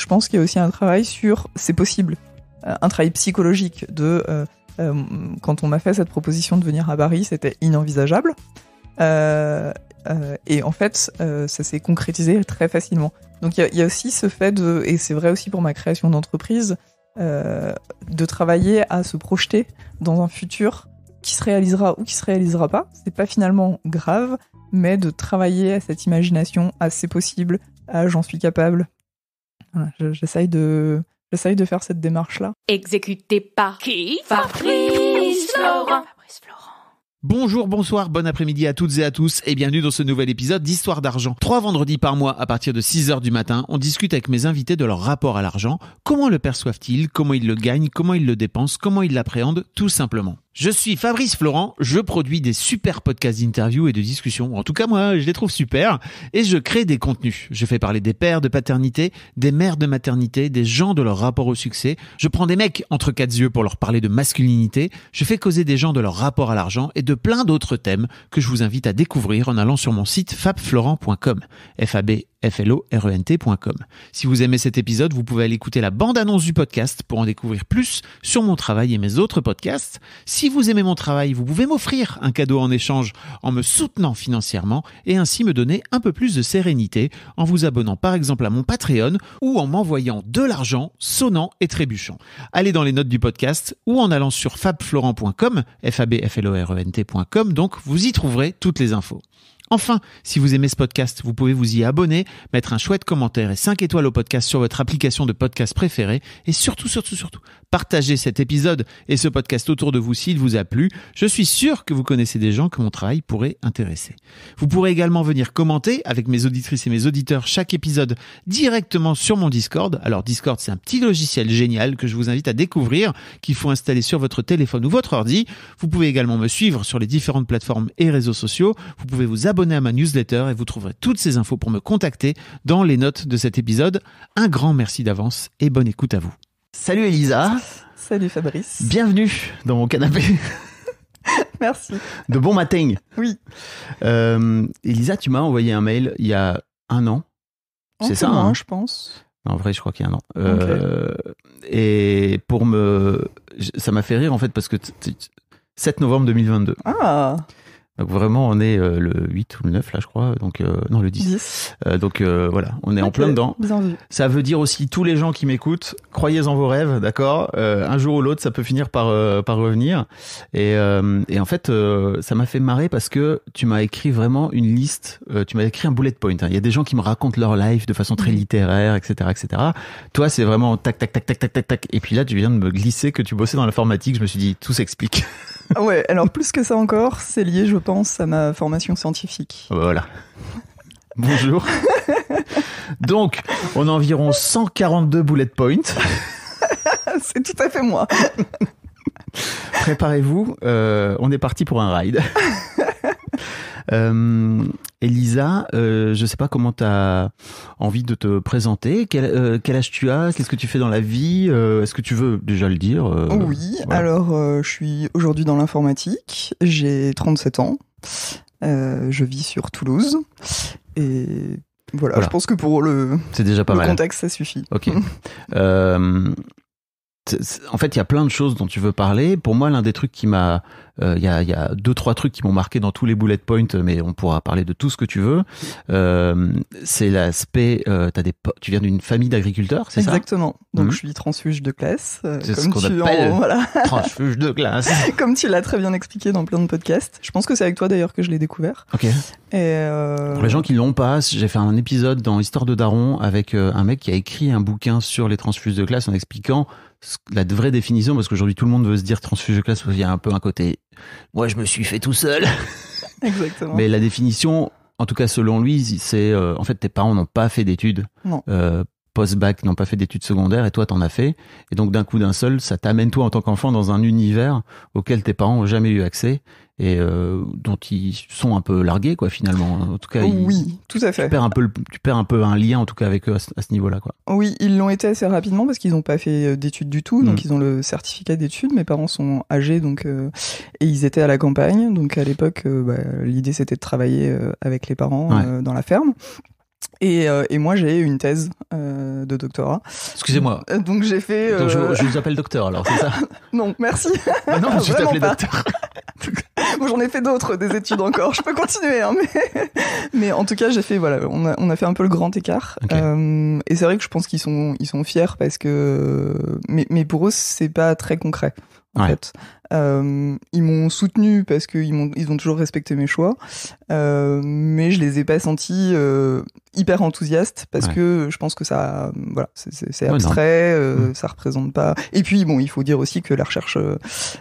je pense qu'il y a aussi un travail sur c'est possible, euh, un travail psychologique de euh, euh, quand on m'a fait cette proposition de venir à Paris, c'était inenvisageable. et en fait, ça s'est concrétisé très facilement. Donc il y, a aussi ce fait de, et c'est vrai aussi pour ma création d'entreprise, de travailler à se projeter dans un futur qui se réalisera ou qui se réalisera pas. C'est pas finalement grave, mais de travailler à cette imagination, à c'est possible, à j'en suis capable, j'essaye de, de faire cette démarche-là. Exécuté par qui Fabrice Florent. Bonjour, bonsoir, bon après-midi à toutes et à tous et bienvenue dans ce nouvel épisode d'Histoire d'argent. Trois vendredis par mois à partir de 6h du matin, on discute avec mes invités de leur rapport à l'argent, comment le perçoivent-ils, comment ils le gagnent, comment ils le dépensent, comment ils l'appréhendent, tout simplement. Je suis Fabrice Florent, je produis des super podcasts d'interviews et de discussions. En tout cas, moi, je les trouve super et je crée des contenus. Je fais parler des pères de paternité, des mères de maternité, des gens de leur rapport au succès. Je prends des mecs entre quatre yeux pour leur parler de masculinité. Je fais causer des gens de leur rapport à l'argent et de plein d'autres thèmes que je vous invite à découvrir en allant sur mon site fabflorent.com. F-A-B florent.com. Si vous aimez cet épisode, vous pouvez aller écouter la bande-annonce du podcast pour en découvrir plus sur mon travail et mes autres podcasts. Si vous aimez mon travail, vous pouvez m'offrir un cadeau en échange en me soutenant financièrement et ainsi me donner un peu plus de sérénité en vous abonnant par exemple à mon Patreon ou en m'envoyant de l'argent sonnant et trébuchant. Allez dans les notes du podcast ou en allant sur fabflorent.com, f e donc vous y trouverez toutes les infos. Enfin, si vous aimez ce podcast, vous pouvez vous y abonner, mettre un chouette commentaire et 5 étoiles au podcast sur votre application de podcast préférée et surtout, surtout, surtout, partagez cet épisode et ce podcast autour de vous s'il vous a plu. Je suis sûr que vous connaissez des gens que mon travail pourrait intéresser. Vous pourrez également venir commenter avec mes auditrices et mes auditeurs chaque épisode directement sur mon Discord. Alors Discord, c'est un petit logiciel génial que je vous invite à découvrir qu'il faut installer sur votre téléphone ou votre ordi. Vous pouvez également me suivre sur les différentes plateformes et réseaux sociaux. Vous pouvez vous à ma newsletter et vous trouverez toutes ces infos pour me contacter dans les notes de cet épisode. Un grand merci d'avance et bonne écoute à vous. Salut Elisa. Salut Fabrice. Bienvenue dans mon canapé. Merci. De bon matin. Oui. Euh, Elisa, tu m'as envoyé un mail il y a un an. C'est ça, hein je pense. En vrai, je crois qu'il y a un an. Euh, et pour me. Ça m'a fait rire, en fait, parce que. 7 novembre 2022. Ah donc vraiment, on est euh, le 8 ou le 9, là, je crois. Donc, euh, non, le 10. Euh, donc voilà, on est en plein dedans. Ça veut dire aussi, tous les gens qui m'écoutent, croyez en vos rêves, d'accord Un jour ou l'autre, ça peut finir par, par revenir. Et, en fait, ça m'a fait marrer parce que tu m'as écrit vraiment une liste, tu m'as écrit un bullet point. Hein. Il y a des gens qui me racontent leur life de façon très mmh. littéraire, etc. etc. Toi, c'est vraiment tac, tac, tac, tac, tac, tac, tac. Et puis là, tu viens de me glisser que tu bossais dans l'informatique. Je me suis dit, tout s'explique. Ah ouais, alors plus que ça encore, c'est lié, je pense pense à ma formation scientifique. Voilà. Bonjour. Donc, on a environ 142 bullet points. C'est tout à fait moi. Préparez-vous, euh, on est parti pour un ride. Euh, Elisa, je euh, je sais pas comment tu as envie de te présenter. Quel, euh, âge tu as Qu'est-ce que tu fais dans la vie Est-ce que tu veux déjà le dire Oui, alors je suis aujourd'hui dans l'informatique, j'ai 37 ans, je vis sur Toulouse et voilà, je pense que pour le, contexte, ça suffit. Ok. en fait, il y a plein de choses dont tu veux parler. Pour moi, l'un des trucs qui m'a euh, il y, a, y, a, deux trois trucs qui m'ont marqué dans tous les bullet points, mais on pourra parler de tout ce que tu veux. Euh, c'est l'aspect, euh, as des, tu viens d'une famille d'agriculteurs, c'est ça Exactement. Donc hmm. je suis transfuge de classe. Euh, c'est ce qu'on appelle transfuge de classe. comme tu l'as très bien expliqué dans plein de podcasts. Je pense que c'est avec toi d'ailleurs que je l'ai découvert. Et euh, Pour les gens qui l'ont pas, j'ai fait un épisode dans Histoire de Daron avec un mec qui a écrit un bouquin sur les transfuges de classe en expliquant la vraie définition, parce qu'aujourd'hui tout le monde veut se dire transfuge de classe, parce y a un peu un côté moi je me suis fait tout seul. Exactement. Mais la définition, en tout cas selon lui, c'est euh, en fait tes parents n'ont pas fait d'études. Euh, post-bac n'ont pas fait d'études secondaires et toi t'en as fait. Et donc d'un coup d'un seul, ça t'amène toi en tant qu'enfant dans un univers auquel tes parents n'ont jamais eu accès et euh, dont ils sont un peu largués quoi finalement. En tout cas, oui, tout à fait. Tu perds un peu, tu perds un peu un lien en tout cas avec eux à ce, niveau-là quoi. Oui, ils l'ont été assez rapidement parce qu'ils n'ont pas fait euh, d'études du tout, donc mm. ils ont le certificat d'études. Mes parents sont âgés donc euh, et ils étaient à la campagne, donc à l'époque bah, l'idée c'était de travailler avec les parents dans la ferme. Et, moi, j'ai une thèse de doctorat. Excusez-moi. Donc j'ai fait. Donc, je, vous appelle docteur alors, c'est ça Non, merci. Ah non, je t'appelais docteur. j'en ai fait d'autres, des études encore. Je peux continuer, hein, mais... en tout cas, j'ai fait, voilà, on a, fait un peu le grand écart. Euh, et c'est vrai que je pense qu'ils sont, ils sont fiers parce que, mais, mais pour eux, c'est pas très concret en fait. Euh, ils m'ont soutenu parce qu'ils m'ont, ils ont toujours respecté mes choix, euh, mais je les ai pas sentis euh, hyper enthousiastes parce que je pense que ça, voilà, c'est, abstrait, euh, mm. ça représente pas. Et puis bon, il faut dire aussi que la recherche, euh,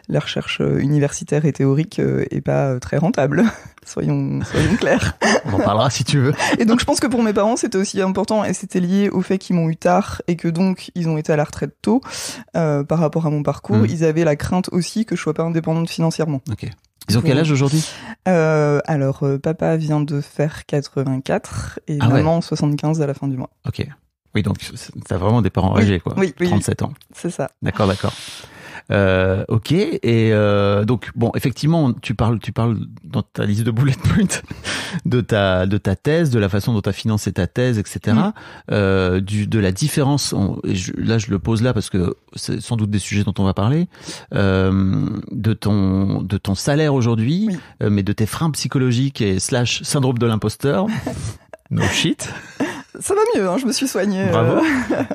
la recherche universitaire et théorique est pas très rentable. soyons, soyons clairs. On en parlera si tu veux. et donc je pense que pour mes parents c'était aussi important et c'était lié au fait qu'ils m'ont eu tard et que donc ils ont été à la retraite tôt par rapport à mon parcours. Mm. Ils avaient la crainte aussi que je sois pas indépendante financièrement. Ok. Ils ont quel âge aujourd'hui euh, Alors, euh, papa vient de faire 84 et ah maman 75 à la fin du mois. Ok. Oui, donc ça vraiment des parents âgés, quoi. 37 ans. C'est ça. D'accord, d'accord. Euh, ok. Et euh, donc bon, effectivement, tu parles, tu parles dans ta liste de bullet points de ta de ta thèse, de la façon dont tu as financé ta thèse, etc. Mm. Euh, du de la différence. On, là, je le pose là parce que c'est sans doute des sujets dont on va parler. Euh, de ton de ton salaire aujourd'hui, euh, mais de tes freins psychologiques et slash syndrome de l'imposteur. no shit. Ça va mieux, hein, je me suis soignée. Euh. Bravo.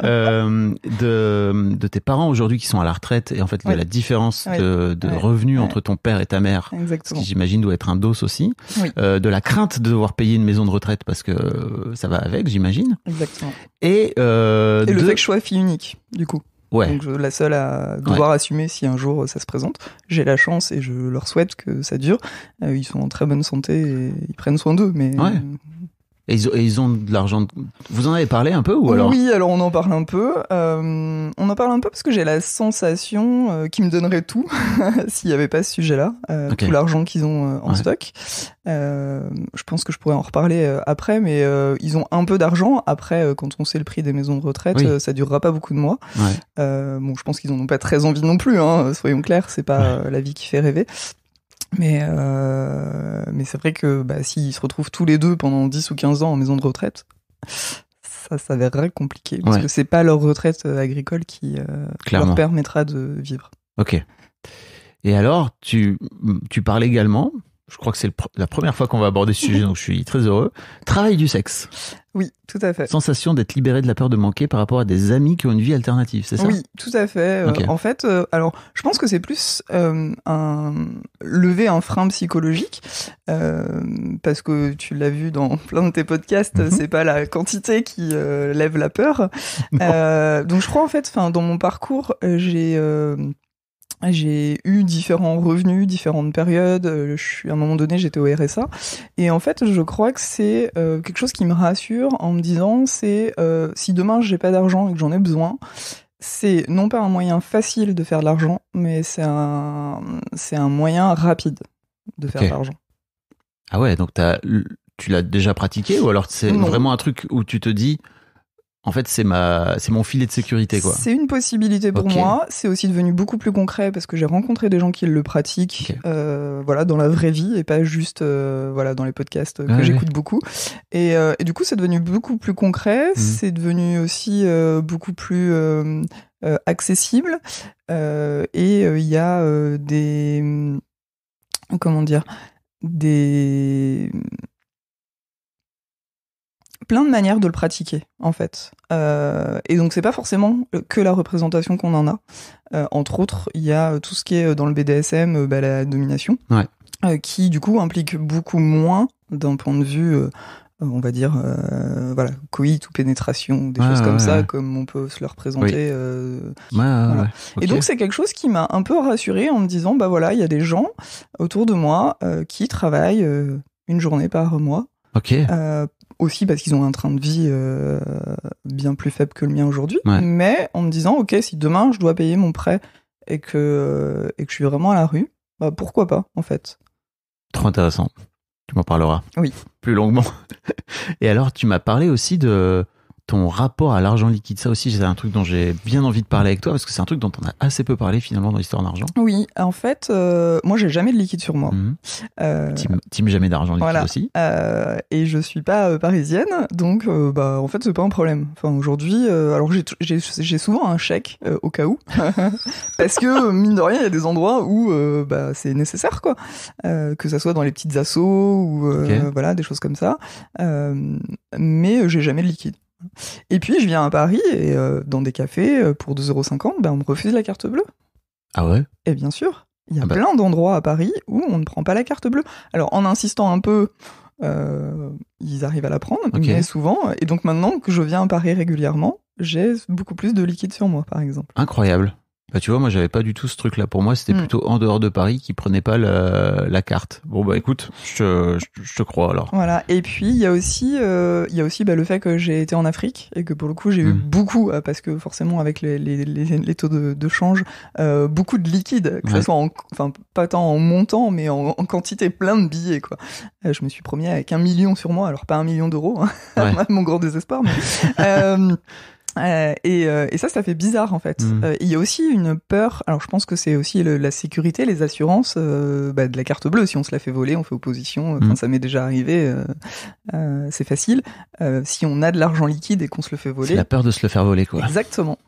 Euh, de, tes parents aujourd'hui qui sont à la retraite et en fait de la différence de, revenus entre ton père et ta mère, ce qui j'imagine doit être un dos aussi, euh, de la crainte de devoir payer une maison de retraite parce que ça va avec, j'imagine. Exactement. Et, euh, le fait que je sois fille unique, du coup. Ouais. Donc je, la seule à devoir assumer si un jour ça se présente. J'ai la chance et je leur souhaite que ça dure. ils sont en très bonne santé et ils prennent soin d'eux, mais ouais. Et ils, ils ont de l'argent. Vous en avez parlé un peu ou alors Oui, alors on en parle un peu. Euh, on en parle un peu parce que j'ai la sensation euh, qu'ils me donneraient tout s'il n'y avait pas ce sujet-là, euh, tout l'argent qu'ils ont euh, en stock. je pense que je pourrais en reparler après, mais ils ont un peu d'argent. Après, quand on sait le prix des maisons de retraite, ça durera pas beaucoup de mois. bon, je pense qu'ils n'en ont pas très envie non plus. Hein, soyons clairs, c'est pas la vie qui fait rêver. Mais, euh, mais c'est vrai que bah, s'ils se retrouvent tous les deux pendant 10 ou 15 ans en maison de retraite, ça s'avérera compliqué. Parce que c'est pas leur retraite euh, agricole qui euh, leur permettra de vivre. Ok. Et alors, tu parles également je crois que c'est la première fois qu'on va aborder ce sujet, donc je suis très heureux. Travail du sexe. Oui, tout à fait. Sensation d'être libéré de la peur de manquer par rapport à des amis qui ont une vie alternative, c'est ça Oui, tout à fait. Euh, en fait, euh, alors, je pense que c'est plus euh, un lever un frein psychologique, parce que tu l'as vu dans plein de tes podcasts, mhm. c'est pas la quantité qui lève la peur. donc je crois en fait, enfin, dans mon parcours, j'ai j'ai eu différents revenus, différentes périodes. Euh, je suis, à un moment donné, j'étais au RSA. Et en fait, je crois que c'est euh, quelque chose qui me rassure en me disant, c'est euh, si demain je n'ai pas d'argent et que j'en ai besoin, c'est non pas un moyen facile de faire de l'argent, mais c'est un, c'est un moyen rapide de faire de l'argent. Ah ouais, donc tu l'as déjà pratiqué ou alors c'est vraiment un truc où tu te dis, en fait, c'est ma, c'est mon filet de sécurité, quoi. C'est une possibilité pour moi. C'est aussi devenu beaucoup plus concret parce que j'ai rencontré des gens qui le pratiquent, euh, voilà, dans la vraie vie et pas juste, euh, voilà, dans les podcasts que j'écoute beaucoup. Euh, et, du coup, c'est devenu beaucoup plus concret. Mhm. C'est devenu aussi beaucoup plus accessible. et il y a des, comment dire, des plein de manières de le pratiquer en fait. Euh, et donc c'est pas forcément que la représentation qu'on en a. Euh, entre autres, il y a euh, tout ce qui est dans le BDSM, bah, la domination, qui du coup implique beaucoup moins d'un point de vue on va dire, voilà, coït ou pénétration, des choses comme ça, comme on peut se le représenter. Et donc, c'est quelque chose qui m'a un peu rassuré en me disant, bah voilà, il y a des gens autour de moi qui travaillent une journée par mois. Okay aussi parce qu'ils ont un train de vie euh, bien plus faible que le mien aujourd'hui, mais en me disant, ok, si demain je dois payer mon prêt et que, euh, et que je suis vraiment à la rue, bah pourquoi pas, en fait. Trop intéressant. Tu m'en parleras. Oui. Plus longuement. et alors, tu m'as parlé aussi de ton rapport à l'argent liquide. Ça aussi, c'est un truc dont j'ai bien envie de parler avec toi parce que c'est un truc dont on a assez peu parlé finalement dans l'histoire d'argent. Oui, en fait, euh, moi, j'ai jamais de liquide sur moi. Mhm. Euh, Tim, jamais d'argent liquide voilà. aussi. Euh, et je suis pas parisienne, donc bah en fait, c'est pas un problème. Enfin, aujourd'hui, alors j'ai souvent un chèque au cas où parce que mine de rien, il y a des endroits où bah, c'est nécessaire quoi, que ça soit dans les petites assos ou voilà des choses comme ça. mais j'ai jamais de liquide. Et puis je viens à Paris et euh, dans des cafés euh, pour 2,50€, ben, on me refuse la carte bleue. Ah ouais Et bien sûr, il y a ah bah. plein d'endroits à Paris où on ne prend pas la carte bleue. Alors en insistant un peu, euh, ils arrivent à la prendre, mais souvent. Et donc maintenant que je viens à Paris régulièrement, j'ai beaucoup plus de liquide sur moi, par exemple. Incroyable. Bah tu vois, moi j'avais pas du tout ce truc-là. Pour moi, c'était hmm. plutôt en dehors de Paris qui prenait pas la, carte. Bon bah écoute, je, je, te crois alors. Voilà. Et puis il y a aussi, euh, il y a aussi bah, le fait que j'ai été en Afrique et que pour le coup j'ai eu hmm. beaucoup, euh, parce que forcément avec les, les, taux de, change, euh, beaucoup de liquide, que ce soit en, enfin pas tant en montant mais en, quantité, plein de billets quoi. je me suis promis avec un million sur moi, alors pas un million d'euros, hein. mon grand désespoir. Mais, euh, euh, et, ça, ça fait bizarre en fait. Mm. Euh, il y a aussi une peur. Alors, je pense que c'est aussi la sécurité, les assurances bah, de la carte bleue. Si on se la fait voler, on fait opposition. Mm. ça m'est déjà arrivé. c'est facile. si on a de l'argent liquide et qu'on se le fait voler, c'est la peur de se le faire voler, quoi. Exactement.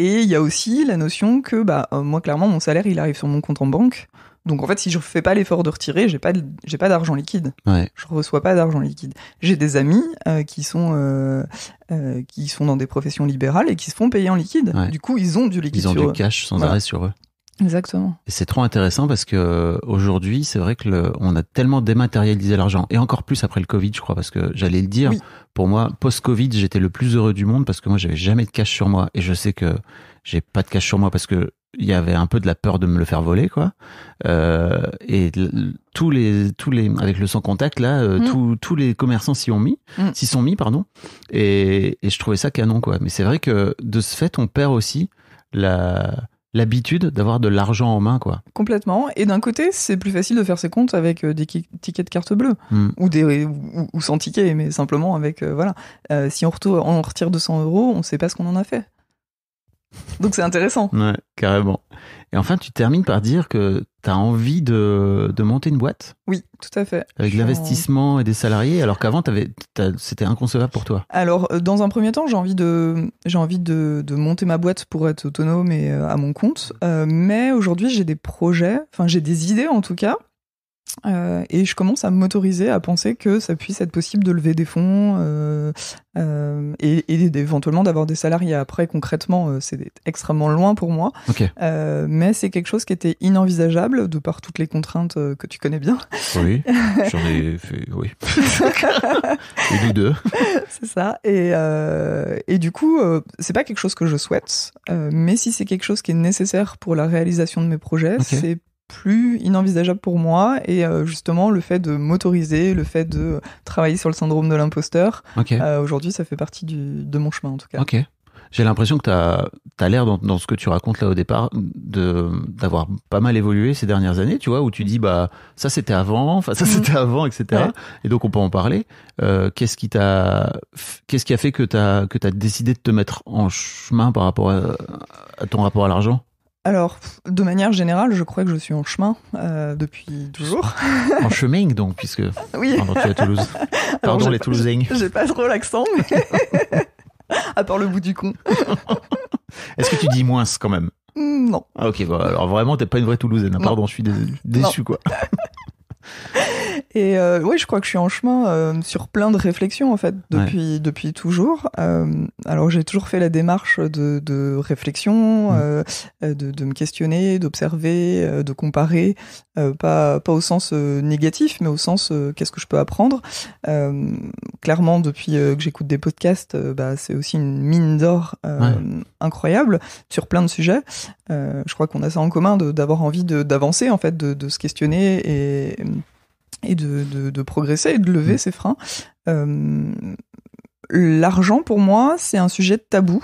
Et il y a aussi la notion que, bah, moi, clairement, mon salaire, il arrive sur mon compte en banque. Donc en fait, si je fais pas l'effort de retirer, j'ai pas j'ai pas d'argent liquide. Je Je reçois pas d'argent liquide. J'ai des amis euh, qui sont euh, euh, qui sont dans des professions libérales et qui se font payer en liquide. Du coup, ils ont du liquide. Ils ont du cash sans arrêt sur eux. Exactement. Et c'est trop intéressant parce que aujourd'hui, c'est vrai que on a tellement dématérialisé l'argent et encore plus après le Covid, je crois, parce que j'allais le dire. Pour moi, post-Covid, j'étais le plus heureux du monde parce que moi, j'avais jamais de cash sur moi et je sais que j'ai pas de cash sur moi parce que il y avait un peu de la peur de me le faire voler quoi euh, et tous les tous les avec le sans contact là euh, mm. tous tous les commerçants s'y ont mis mm. sont mis pardon et, et je trouvais ça canon quoi mais c'est vrai que de ce fait on perd aussi la l'habitude d'avoir de l'argent en main quoi complètement et d'un côté c'est plus facile de faire ses comptes avec euh, des tickets de carte bleue mm. ou des ou, sans ticket mais simplement avec voilà si on, on retire 200 euros on sait pas ce qu'on en a fait donc c'est intéressant. Ouais, carrément. Et enfin, tu termines par dire que tu as envie de, de, monter une boîte. Oui, tout à fait. Avec l'investissement et des salariés, alors qu'avant, c'était inconcevable pour toi. Alors, euh, dans un premier temps, j'ai envie, de, envie de, de, monter ma boîte pour être autonome et euh, à mon compte. Euh, mais aujourd'hui, j'ai des projets, enfin, j'ai des idées en tout cas, euh, et je commence à m'autoriser à penser que ça puisse être possible de lever des fonds euh, euh, et, et, éventuellement d'avoir des salariés. Après, concrètement, euh, c'est extrêmement loin pour moi. Euh, mais c'est quelque chose qui était inenvisageable de par toutes les contraintes que tu connais bien. Oui, j'en ai fait, oui. deux. C'est ça. Et, et du coup, c'est pas quelque chose que je souhaite. mais si c'est quelque chose qui est nécessaire pour la réalisation de mes projets, c'est plus inenvisageable pour moi et euh, justement le fait de m'autoriser, le fait de travailler sur le syndrome de l'imposteur, euh, aujourd'hui ça fait partie de mon chemin en tout cas. Ok. J'ai l'impression que tu as, as l'air, dans, ce que tu racontes là au départ, d'avoir pas mal évolué ces dernières années, tu vois, où tu dis, bah, ça c'était avant, enfin, ça mm. c'était avant, etc. Et donc, on peut en parler. Euh, qu'est-ce qui t'a, qu'est-ce qui a fait que tu as, que as décidé de te mettre en chemin par rapport à ton rapport à l'argent alors, de manière générale, je crois que je suis en chemin euh, depuis toujours. En chemin, donc, puisque. Oui. Pardon, tu es à Toulouse. Pardon, les Toulousains. J'ai pas trop l'accent, à part le bout du con. Est-ce que tu dis moins quand même mm, Non. Ah, ok, alors vraiment, t'es pas une vraie Toulousaine. Pardon, je suis déçu, quoi. Et euh, oui, je crois que je suis en chemin euh, sur plein de réflexions en fait depuis depuis toujours. Euh, alors j'ai toujours fait la démarche de, réflexion, mmh. de, me questionner, d'observer, de comparer, pas pas au sens négatif, mais au sens qu'est-ce que je peux apprendre. clairement, depuis que j'écoute des podcasts, bah, c'est aussi une mine d'or incroyable sur plein de sujets. je crois qu'on a ça en commun d'avoir envie d'avancer en fait, de, de se questionner et et de, de, progresser et de lever mm. ses freins. Euh, l'argent, pour moi, c'est un sujet de tabou,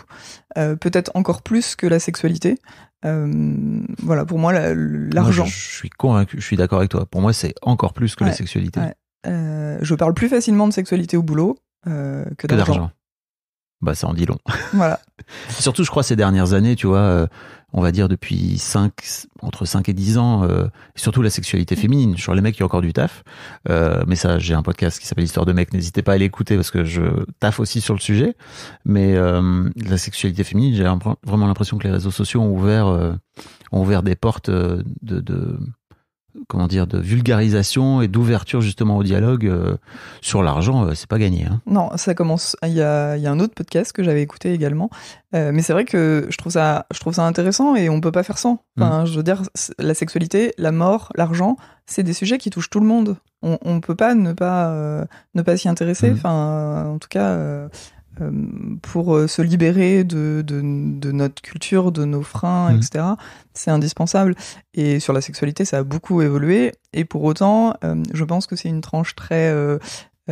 euh, peut-être encore plus que la sexualité. Euh, voilà, pour moi, l'argent. je suis convaincu, je suis d'accord avec toi. Pour moi, c'est encore plus que la sexualité. je parle plus facilement de sexualité au boulot que, que d'argent. Bah, ça en dit long. Voilà. Surtout, je crois, ces dernières années, tu vois on va dire depuis 5, entre 5 et 10 ans, euh, surtout la sexualité mm. féminine. Sur les mecs, il y a encore du taf. Euh, mais ça, j'ai un podcast qui s'appelle Histoire de mecs. N'hésitez pas à l'écouter parce que je taffe aussi sur le sujet. Mais euh, la sexualité féminine, j'ai vraiment l'impression que les réseaux sociaux ont ouvert, ont ouvert des portes de, comment dire, de vulgarisation et d'ouverture justement au dialogue euh, sur l'argent, euh, c'est pas gagné. Hein. Non, ça commence. Il y, a, un autre podcast que j'avais écouté également, euh, mais c'est vrai que je trouve ça, je trouve ça intéressant et on peut pas faire sans. Mm. je veux dire, la sexualité, la mort, l'argent, c'est des sujets qui touchent tout le monde. On, on peut pas ne pas ne pas s'y intéresser. Mm. Enfin, en tout cas. Euh, pour euh, se libérer de, notre culture, de nos freins, mhm. etc. C'est indispensable. Et sur la sexualité, ça a beaucoup évolué. Et pour autant, euh, je pense que c'est une tranche très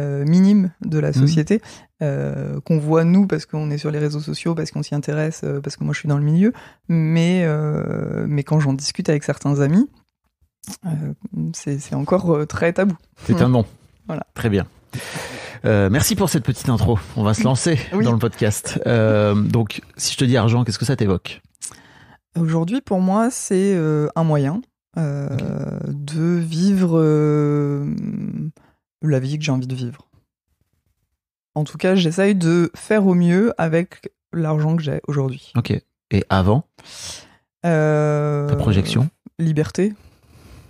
minime de la mhm. société qu'on voit nous parce qu'on est sur les réseaux sociaux, parce qu'on s'y intéresse, parce que moi je suis dans le milieu. Mais, mais quand j'en discute avec certains amis, c'est encore très tabou. C'est un bon. Voilà. Très bien. Euh, merci pour cette petite intro. On va se lancer dans le podcast. Euh, donc, si je te dis argent, qu'est-ce que ça t'évoque Aujourd'hui, pour moi, c'est euh, un moyen de vivre la vie que j'ai envie de vivre. En tout cas, j'essaye de faire au mieux avec l'argent que j'ai aujourd'hui. Ok. Et avant Ta projection Liberté.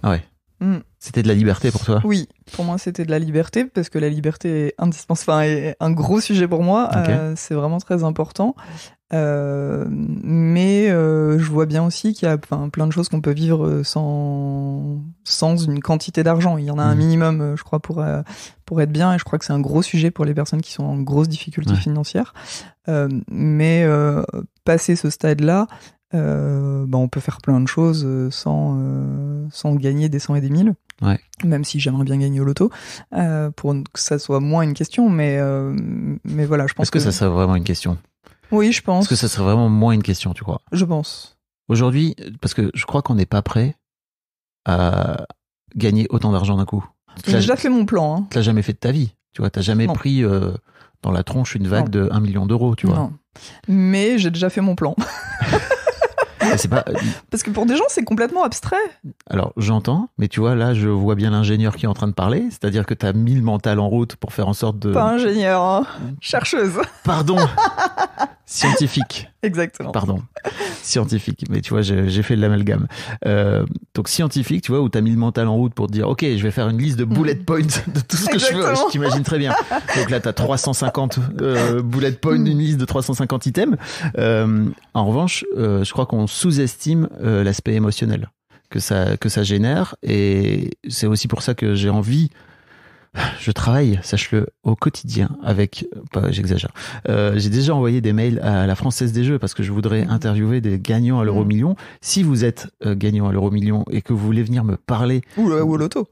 Ah ouais. Mm. C'était de la liberté pour toi Oui, pour moi c'était de la liberté parce que la liberté est indispensable, enfin, est un gros sujet pour moi. Euh, c'est vraiment très important. Euh, mais euh, je vois bien aussi qu'il y a plein de choses qu'on peut vivre sans sans une quantité d'argent. Il y en a un mm. minimum, je crois, pour pour être bien. Et je crois que c'est un gros sujet pour les personnes qui sont en grosse difficulté financières. financière. mais passer ce stade-là, euh, bah, on peut faire plein de choses euh, sans, euh, sans gagner des 100 et des mille Même si j'aimerais bien gagner au loto, euh, pour que ça soit moins une question, mais, mais voilà, je pense Est-ce que, ça serait vraiment une question Oui, je pense. Est-ce que ça serait vraiment moins une question, tu crois Je pense. Aujourd'hui, parce que je crois qu'on n'est pas prêt à gagner autant d'argent d'un coup. J'ai déjà fait mon plan. Hein. Tu l'as jamais fait de ta vie, tu vois, tu jamais pris dans la tronche une vague de 1 million d'euros, tu vois. Non. Mais j'ai déjà fait mon plan. Ah, c'est pas... Euh, Parce que pour des gens, c'est complètement abstrait. Alors, j'entends, mais tu vois, là, je vois bien l'ingénieur qui est en train de parler. C'est-à-dire que tu as le mentales en route pour faire en sorte de. Pas ingénieur, hein. chercheuse. Pardon Scientifique. Exactement. Pardon. Scientifique. Mais tu vois, j'ai fait de l'amalgame. Euh, donc, scientifique, tu vois, où tu as mis le mental en route pour dire, OK, je vais faire une liste de bullet hmm. points de tout ce que je veux. Je t'imagine très bien. Donc là, tu as 350 bullet points, une liste de 350 items. Euh, en revanche, je crois qu'on se sous-estime euh, l'aspect émotionnel que ça, que ça génère. Et c'est aussi pour ça que j'ai envie je travaille, sache-le, au quotidien avec, pas, j'exagère. Euh, j'ai déjà envoyé des mails à la Française des Jeux parce que je voudrais mhm. interviewer des gagnants à l'euro mhm. million. Si vous êtes euh, gagnant à l'euro million et que vous voulez venir me parler. Ou, ou à l'auto.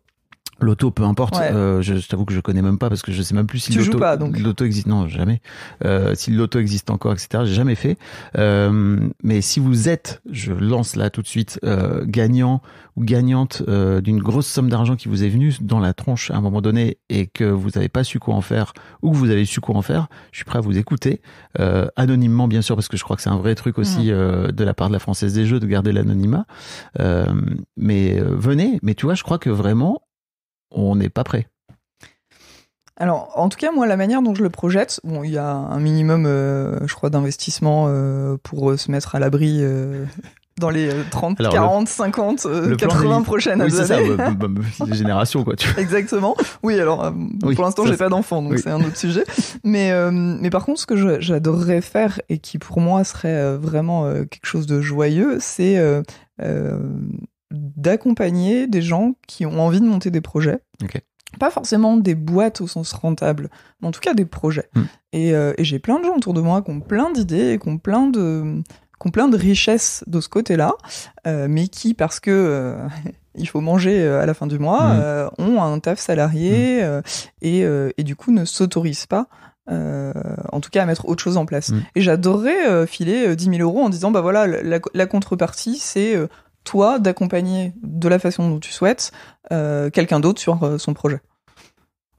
L'auto, peu importe. Euh, je, t'avoue que je connais même pas parce que je sais même plus si l'auto, l'auto existe. Non, jamais. Euh, si l'auto existe encore, etc. J'ai jamais fait. Euh, mais si vous êtes, je lance là tout de suite, gagnant ou gagnante d'une grosse somme d'argent qui vous est venue dans la tronche à un moment donné et que vous n'avez pas su quoi en faire ou que vous avez su quoi en faire, je suis prêt à vous écouter anonymement bien sûr parce que je crois que c'est un vrai truc aussi mmh. de la part de la française des jeux de garder l'anonymat. mais venez. Mais tu vois, je crois que vraiment on n'est pas prêt. Alors, en tout cas, moi, la manière dont je le projette, bon, il y a un minimum, euh, je crois, d'investissement euh, pour euh, se mettre à l'abri dans les 30, 40, 50, 80 prochaines oui, c'est ça, bah, bah, bah, quoi. Tu Exactement. Oui, alors, pour l'instant, j'ai pas d'enfant, donc c'est un autre sujet. Mais, mais par contre, ce que j'adorerais faire et qui, pour moi, serait vraiment quelque chose de joyeux, c'est d'accompagner des gens qui ont envie de monter des projets. Pas forcément des boîtes au sens rentable, mais en tout cas des projets. Hmm. Euh, et, j'ai plein de gens autour de moi qui ont plein d'idées et qui ont plein de, qui plein de richesses de ce côté-là, euh, mais qui, parce que euh, il faut manger à la fin du mois, hmm. ont un taf salarié hmm. et, du coup ne s'autorisent pas. en tout cas, à mettre autre chose en place. Et j'adorerais filer 10 000 euros en disant, bah voilà, la contrepartie, c'est toi d'accompagner de la façon dont tu souhaites euh, quelqu'un d'autre sur euh, son projet.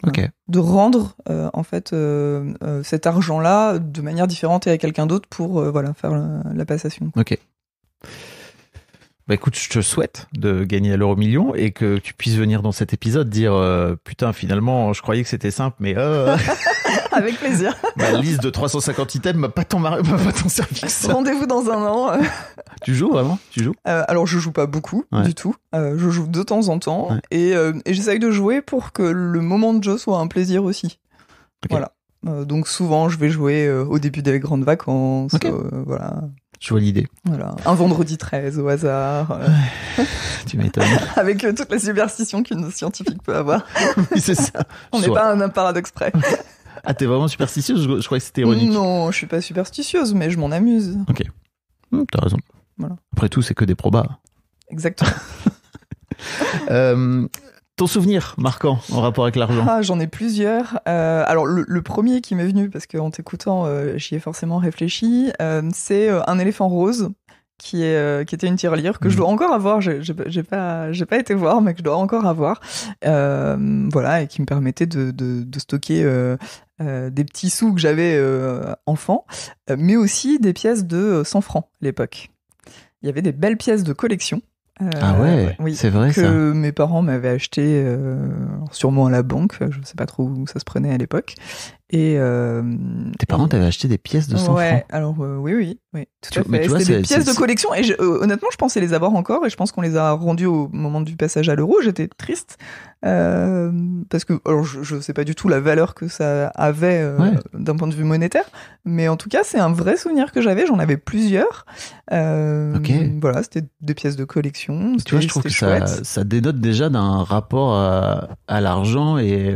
ok de rendre euh, en fait cet argent là de manière différente et à quelqu'un d'autre pour voilà faire la, passation. Ok. Bah écoute, je te souhaite de gagner à l'euro million et que tu puisses venir dans cet épisode dire putain finalement je croyais que c'était simple mais avec plaisir. Ma liste de 350 items m'a pas tant m'a pas tant servi Rendez-vous dans un an. Euh. tu joues vraiment Tu joues euh, Alors je joue pas beaucoup du tout. Euh, je joue de temps en temps et, j'essaye de jouer pour que le moment de jeu soit un plaisir aussi. Voilà. donc souvent je vais jouer au début des grandes vacances. voilà. Je vois l'idée. Voilà. Un vendredi 13 au hasard. tu m'étonnes. Avec toutes les superstitions qu'une scientifique peut avoir. c'est ça. On n'est pas un paradoxe près. Ah, t'es vraiment superstitieuse je, crois croyais que c'était ironique. Non, je suis pas superstitieuse, mais je m'en amuse. Ok. Hmm, t'as raison. Après tout, c'est que des probas. Exactement. Euh, ton souvenir marquant en rapport avec l'argent ah, J'en ai plusieurs. Euh, alors, le, premier qui m'est venu, parce qu'en t'écoutant, euh, j'y ai forcément réfléchi, c'est un éléphant rose euh, qui, était une tirelire que je mm. dois encore avoir. J'ai, n'ai pas, pas été voir, mais que je dois encore avoir. Euh, voilà, et qui me permettait de, stocker euh, des petits sous que j'avais enfant, mais aussi des pièces de 100 francs à l'époque. Il y avait des belles pièces de collection. Ah c'est vrai que mes parents m'avaient acheté sûrement à la banque, je sais pas trop où ça se prenait à l'époque, et euh, tes parents t'avaient acheté des pièces de 100 ouais, francs. alors euh, oui, oui, oui, tout tu, à fait. C'était des pièces de collection et euh, honnêtement, je pensais les avoir encore et je pense qu'on les a rendues au moment du passage à l'euro. J'étais triste euh, parce que alors, je ne sais pas du tout la valeur que ça avait d'un point de vue monétaire, mais en tout cas, c'est un vrai souvenir que j'avais. J'en avais plusieurs. Voilà, c'était des pièces de collection. Tu vois, je trouve que ça, ça, dénote déjà d'un rapport à, à l'argent et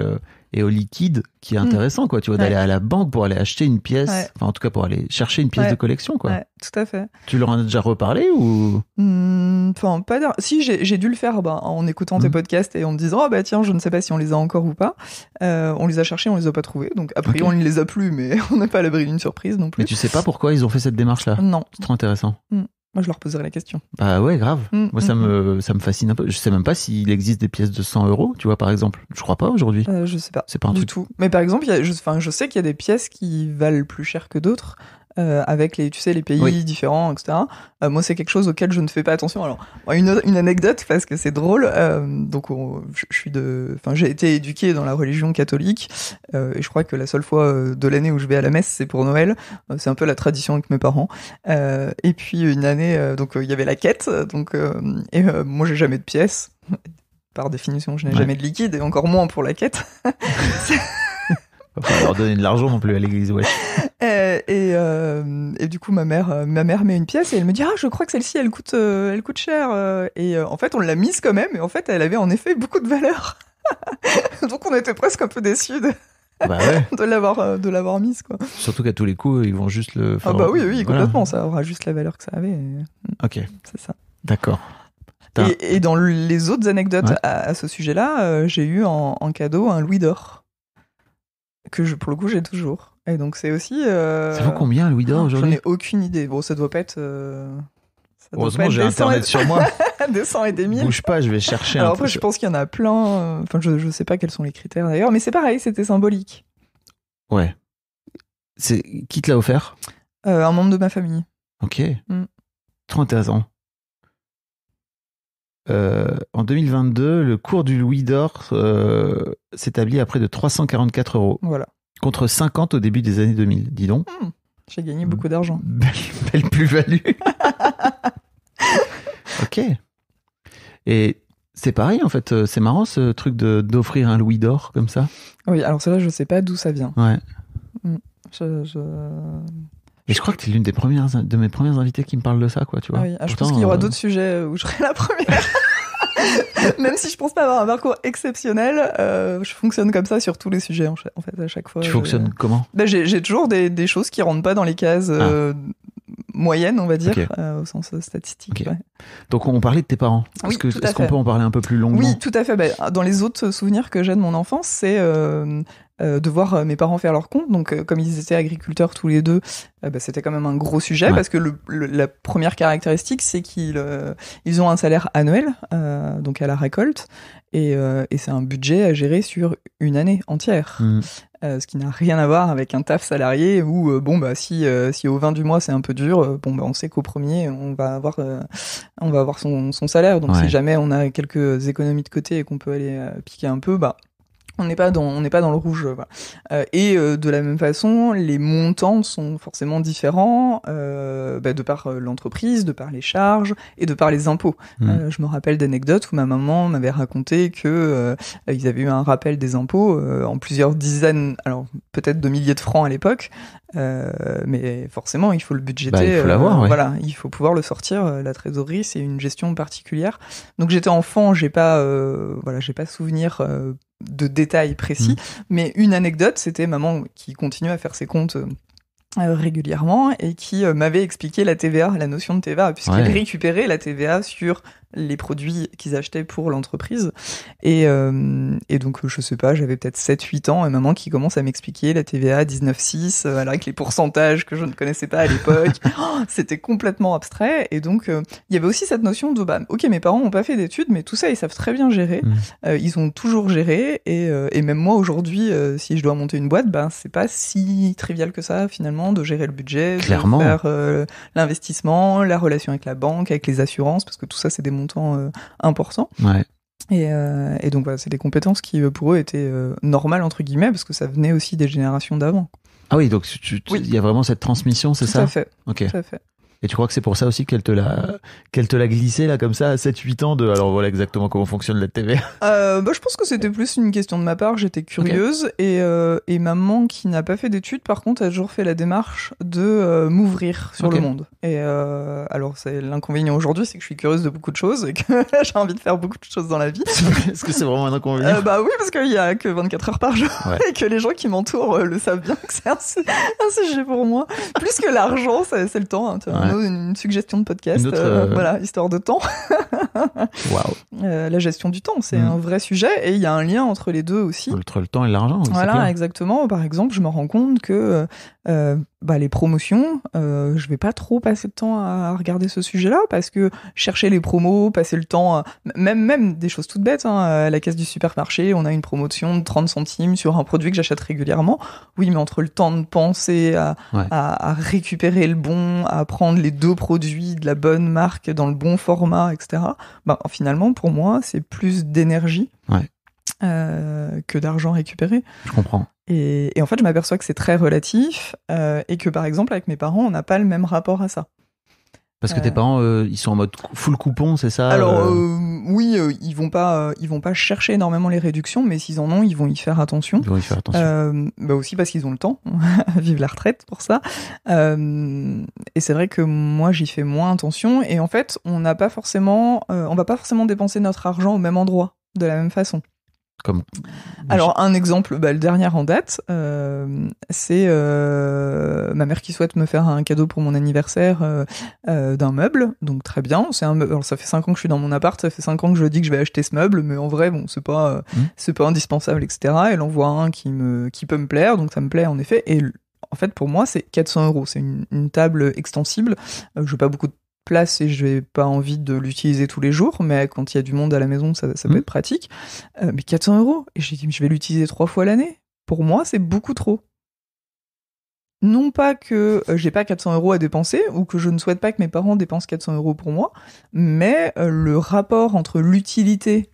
et au liquide qui est hmm. intéressant, quoi. Tu vois, d'aller à la banque pour aller acheter une pièce, enfin, en tout cas, pour aller chercher une pièce de collection, quoi. tout à fait. Tu leur en as déjà reparlé ou hmm, Enfin, pas Si, j'ai dû le faire bah, en écoutant tes hmm. podcasts et en me disant, ah bah tiens, je ne sais pas si on les a encore ou pas. Euh, on les a cherchés, on les a pas trouvés. Donc, après, on ne les a plus, mais on n'est pas à l'abri d'une surprise non plus. Mais tu sais pas pourquoi ils ont fait cette démarche-là Non. C'est trop intéressant. Moi, je leur poserai la question. Bah ouais, grave. Mm, Moi, ça, mm, me, mm. ça me fascine un peu. Je sais même pas s'il existe des pièces de 100 euros, tu vois, par exemple. Je crois pas aujourd'hui. Euh, je sais pas. C'est pas du tout. Mais par exemple, je sais qu'il y a des pièces qui valent plus cher que d'autres euh, avec les, tu sais, les pays différents, etc. Euh, moi, c'est quelque chose auquel je ne fais pas attention. Alors, une, une anecdote parce que c'est drôle. Euh, donc, je, suis de, enfin, j'ai été éduqué dans la religion catholique euh, et je crois que la seule fois euh, de l'année où je vais à la messe, c'est pour Noël. c'est un peu la tradition avec mes parents. et puis une année, donc il y avait la quête. Donc, et moi, j'ai jamais de pièces. Par définition, je n'ai jamais de liquide et encore moins pour la quête. Faut leur donner de l'argent non plus à l'église, ouais. Euh, euh, et, du coup, ma mère, euh, ma mère met une pièce et elle me dit ah, je crois que celle-ci, elle coûte, elle coûte cher. Et en fait, on l'a mise quand même. Et en fait, elle avait en effet beaucoup de valeur. Donc, on était presque un peu déçus de, ah bah l'avoir, de l'avoir mise quoi. Surtout qu'à tous les coups, ils vont juste le. ah bah oui, oui, complètement. Ça aura juste la valeur que ça avait. Ok. C'est ça. D'accord. Et, dans les autres anecdotes à, ce sujet-là, j'ai eu en, en, cadeau un louis d'or que je, pour le coup j'ai toujours. Et donc c'est aussi. Euh, ça vaut combien Louis d'or aujourd'hui J'en ai aucune idée. Bon, ça doit pas être. Euh, Heureusement, j'ai internet sur moi. 200 et des Bouge pas, je vais chercher. Alors après, je pense qu'il y en a plein. Euh, enfin, je, je sais pas quels sont les critères d'ailleurs, mais c'est pareil, c'était symbolique. Ouais. C'est qui te l'a offert Un membre de ma famille. Ok. Mm. Trop intéressant. en 2022, le cours du Louis d'or s'établit à près de 344 euros. Voilà contre 50 au début des années 2000. Dis donc. Hmm, j'ai gagné beaucoup d'argent. Belle, plus-value. ok. Et c'est pareil en fait, euh, c'est marrant ce truc d'offrir un louis d'or comme ça. Oui, alors cela je ne sais pas d'où ça vient. Ouais. Hmm, je, crois que tu es l'une des premières de mes premières invités qui me parle de ça quoi, tu vois. Ah ah, je pense qu'il y aura euh, d'autres sujets où je serai la première. Même si je pense pas avoir un parcours exceptionnel, euh, je fonctionne comme ça sur tous les sujets en fait à chaque fois. Tu euh, fonctionnes comment bah, J'ai toujours des, choses qui rentrent pas dans les cases euh, ah. moyennes, on va dire, au sens statistique. Donc on parlait de tes parents. Est-ce qu'on peut en parler un peu plus longuement Oui, tout à fait. Bah, dans les autres souvenirs que j'ai de mon enfance, c'est euh, de voir euh, mes parents faire leur compte. Donc, euh, comme ils étaient agriculteurs tous les deux, bah, c'était quand même un gros sujet parce que le, la première caractéristique, c'est qu'ils ils ont un salaire annuel, donc à la récolte, et, et c'est un budget à gérer sur une année entière. Mmh. ce qui n'a rien à voir avec un taf salarié où bon bah si si au 20 du mois c'est un peu dur bon bah on sait qu'au premier on va avoir on va avoir son, son salaire donc si jamais on a quelques économies de côté et qu'on peut aller piquer un peu bah on n'est pas dans on n'est pas dans le rouge euh, et euh, de la même façon les montants sont forcément différents euh, bah, de par euh, l'entreprise de par les charges et de par les impôts mmh. je me rappelle d'anecdotes où ma maman m'avait raconté que ils avaient eu un rappel des impôts en plusieurs dizaines alors peut-être de milliers de francs à l'époque mais forcément il faut le budgéter bah, il faut voilà il faut pouvoir le sortir la trésorerie c'est une gestion particulière donc j'étais enfant j'ai pas voilà j'ai pas souvenir de détails précis, mm. mais une anecdote, c'était maman qui continue à faire ses comptes euh, euh, régulièrement et qui euh, m'avait expliqué la TVA, la notion de TVA, puisqu'elle récupérait la TVA sur les produits qu'ils achetaient pour l'entreprise. Et, euh, donc, je sais pas, j'avais peut-être 7-8 ans et maman qui commence à m'expliquer la TVA 19,6, alors avec les pourcentages que je ne connaissais pas à l'époque. Oh, c'était complètement abstrait. Et donc, euh, il y avait aussi cette notion de, bah, ok, mes parents n'ont pas fait d'études, mais tout ça, ils savent très bien gérer. Mmh. Euh, ils ont toujours géré. Et, même moi, aujourd'hui, si je dois monter une boîte, ben, c'est pas si trivial que ça, finalement, de gérer le budget, de faire l'investissement, la relation avec la banque, avec les assurances, parce que tout ça, c'est des temps euh, important. Euh, et, donc voilà, c'est des compétences qui euh, pour eux étaient normales entre guillemets parce que ça venait aussi des générations d'avant. Ah oui, donc il y a vraiment cette transmission, c'est ça Ok. Tout à fait. Et tu crois que c'est pour ça aussi qu'elle te l'a qu'elle te l'a glissé là comme ça à 7-8 ans de alors voilà exactement comment fonctionne la TV euh, bah, Je pense que c'était plus une question de ma part, j'étais curieuse et, euh, et, maman qui n'a pas fait d'études par contre a toujours fait la démarche de euh, m'ouvrir sur le monde. Et alors c'est l'inconvénient aujourd'hui c'est que je suis curieuse de beaucoup de choses et que j'ai envie de faire beaucoup de choses dans la vie. Est-ce que c'est vraiment un inconvénient Bah oui parce qu'il y a que 24 heures par jour et que les gens qui m'entourent le savent bien que c'est un, sujet pour moi. Plus que l'argent, c'est le temps. Hein, une suggestion de podcast, euh, euh, voilà, histoire de temps. Euh, la gestion du temps, c'est mm. un vrai sujet et il y a un lien entre les deux aussi. Entre le temps et l'argent. Voilà, exactement. Par exemple, je me rends compte que bah, les promotions, euh, je vais pas trop passer de temps à regarder ce sujet-là parce que chercher les promos, passer le temps, euh, même même des choses toutes bêtes, hein, à la caisse du supermarché, on a une promotion de 30 centimes sur un produit que j'achète régulièrement. Oui, mais entre le temps de penser à, récupérer le bon, à prendre les deux produits de la bonne marque dans le bon format, etc. Bah, finalement, pour moi, c'est plus d'énergie euh, que d'argent récupéré. Je comprends. Et, en fait, je m'aperçois que c'est très relatif euh, et que par exemple, avec mes parents, on n'a pas le même rapport à ça. Parce que euh. tes parents, euh, ils sont en mode full coupon, c'est ça Alors oui, ils vont pas, ils vont pas chercher énormément les réductions, mais s'ils en ont, ils vont y faire attention. Ils vont y faire attention. bah aussi parce qu'ils ont le temps, vive la retraite pour ça. et c'est vrai que moi, j'y fais moins attention. Et en fait, on n'a pas forcément, on va pas forcément dépenser notre argent au même endroit de la même façon. Alors un exemple, bah, le dernier en date, euh, c'est euh, ma mère qui souhaite me faire un cadeau pour mon anniversaire euh, d'un meuble, donc très bien. C'est un ça fait 5 ans que je suis dans mon appart, ça fait cinq ans que je dis que je vais acheter ce meuble, mais en vrai bon c'est pas mmh. pas indispensable etc. Elle envoie un qui me qui peut me plaire, donc ça me plaît en effet. Et en fait pour moi c'est 400 euros, c'est une, table extensible. je veux pas beaucoup de place je n'ai pas envie de l'utiliser tous les jours, mais quand il y a du monde à la maison, ça, ça peut hmm. être pratique. Euh, mais 400 euros Et j'ai dit, je vais l'utiliser trois fois l'année. Pour moi, c'est beaucoup trop. Non pas que euh, j'ai pas 400 euros à dépenser ou que je ne souhaite pas que mes parents dépensent 400 euros pour moi, mais euh, le rapport entre l'utilité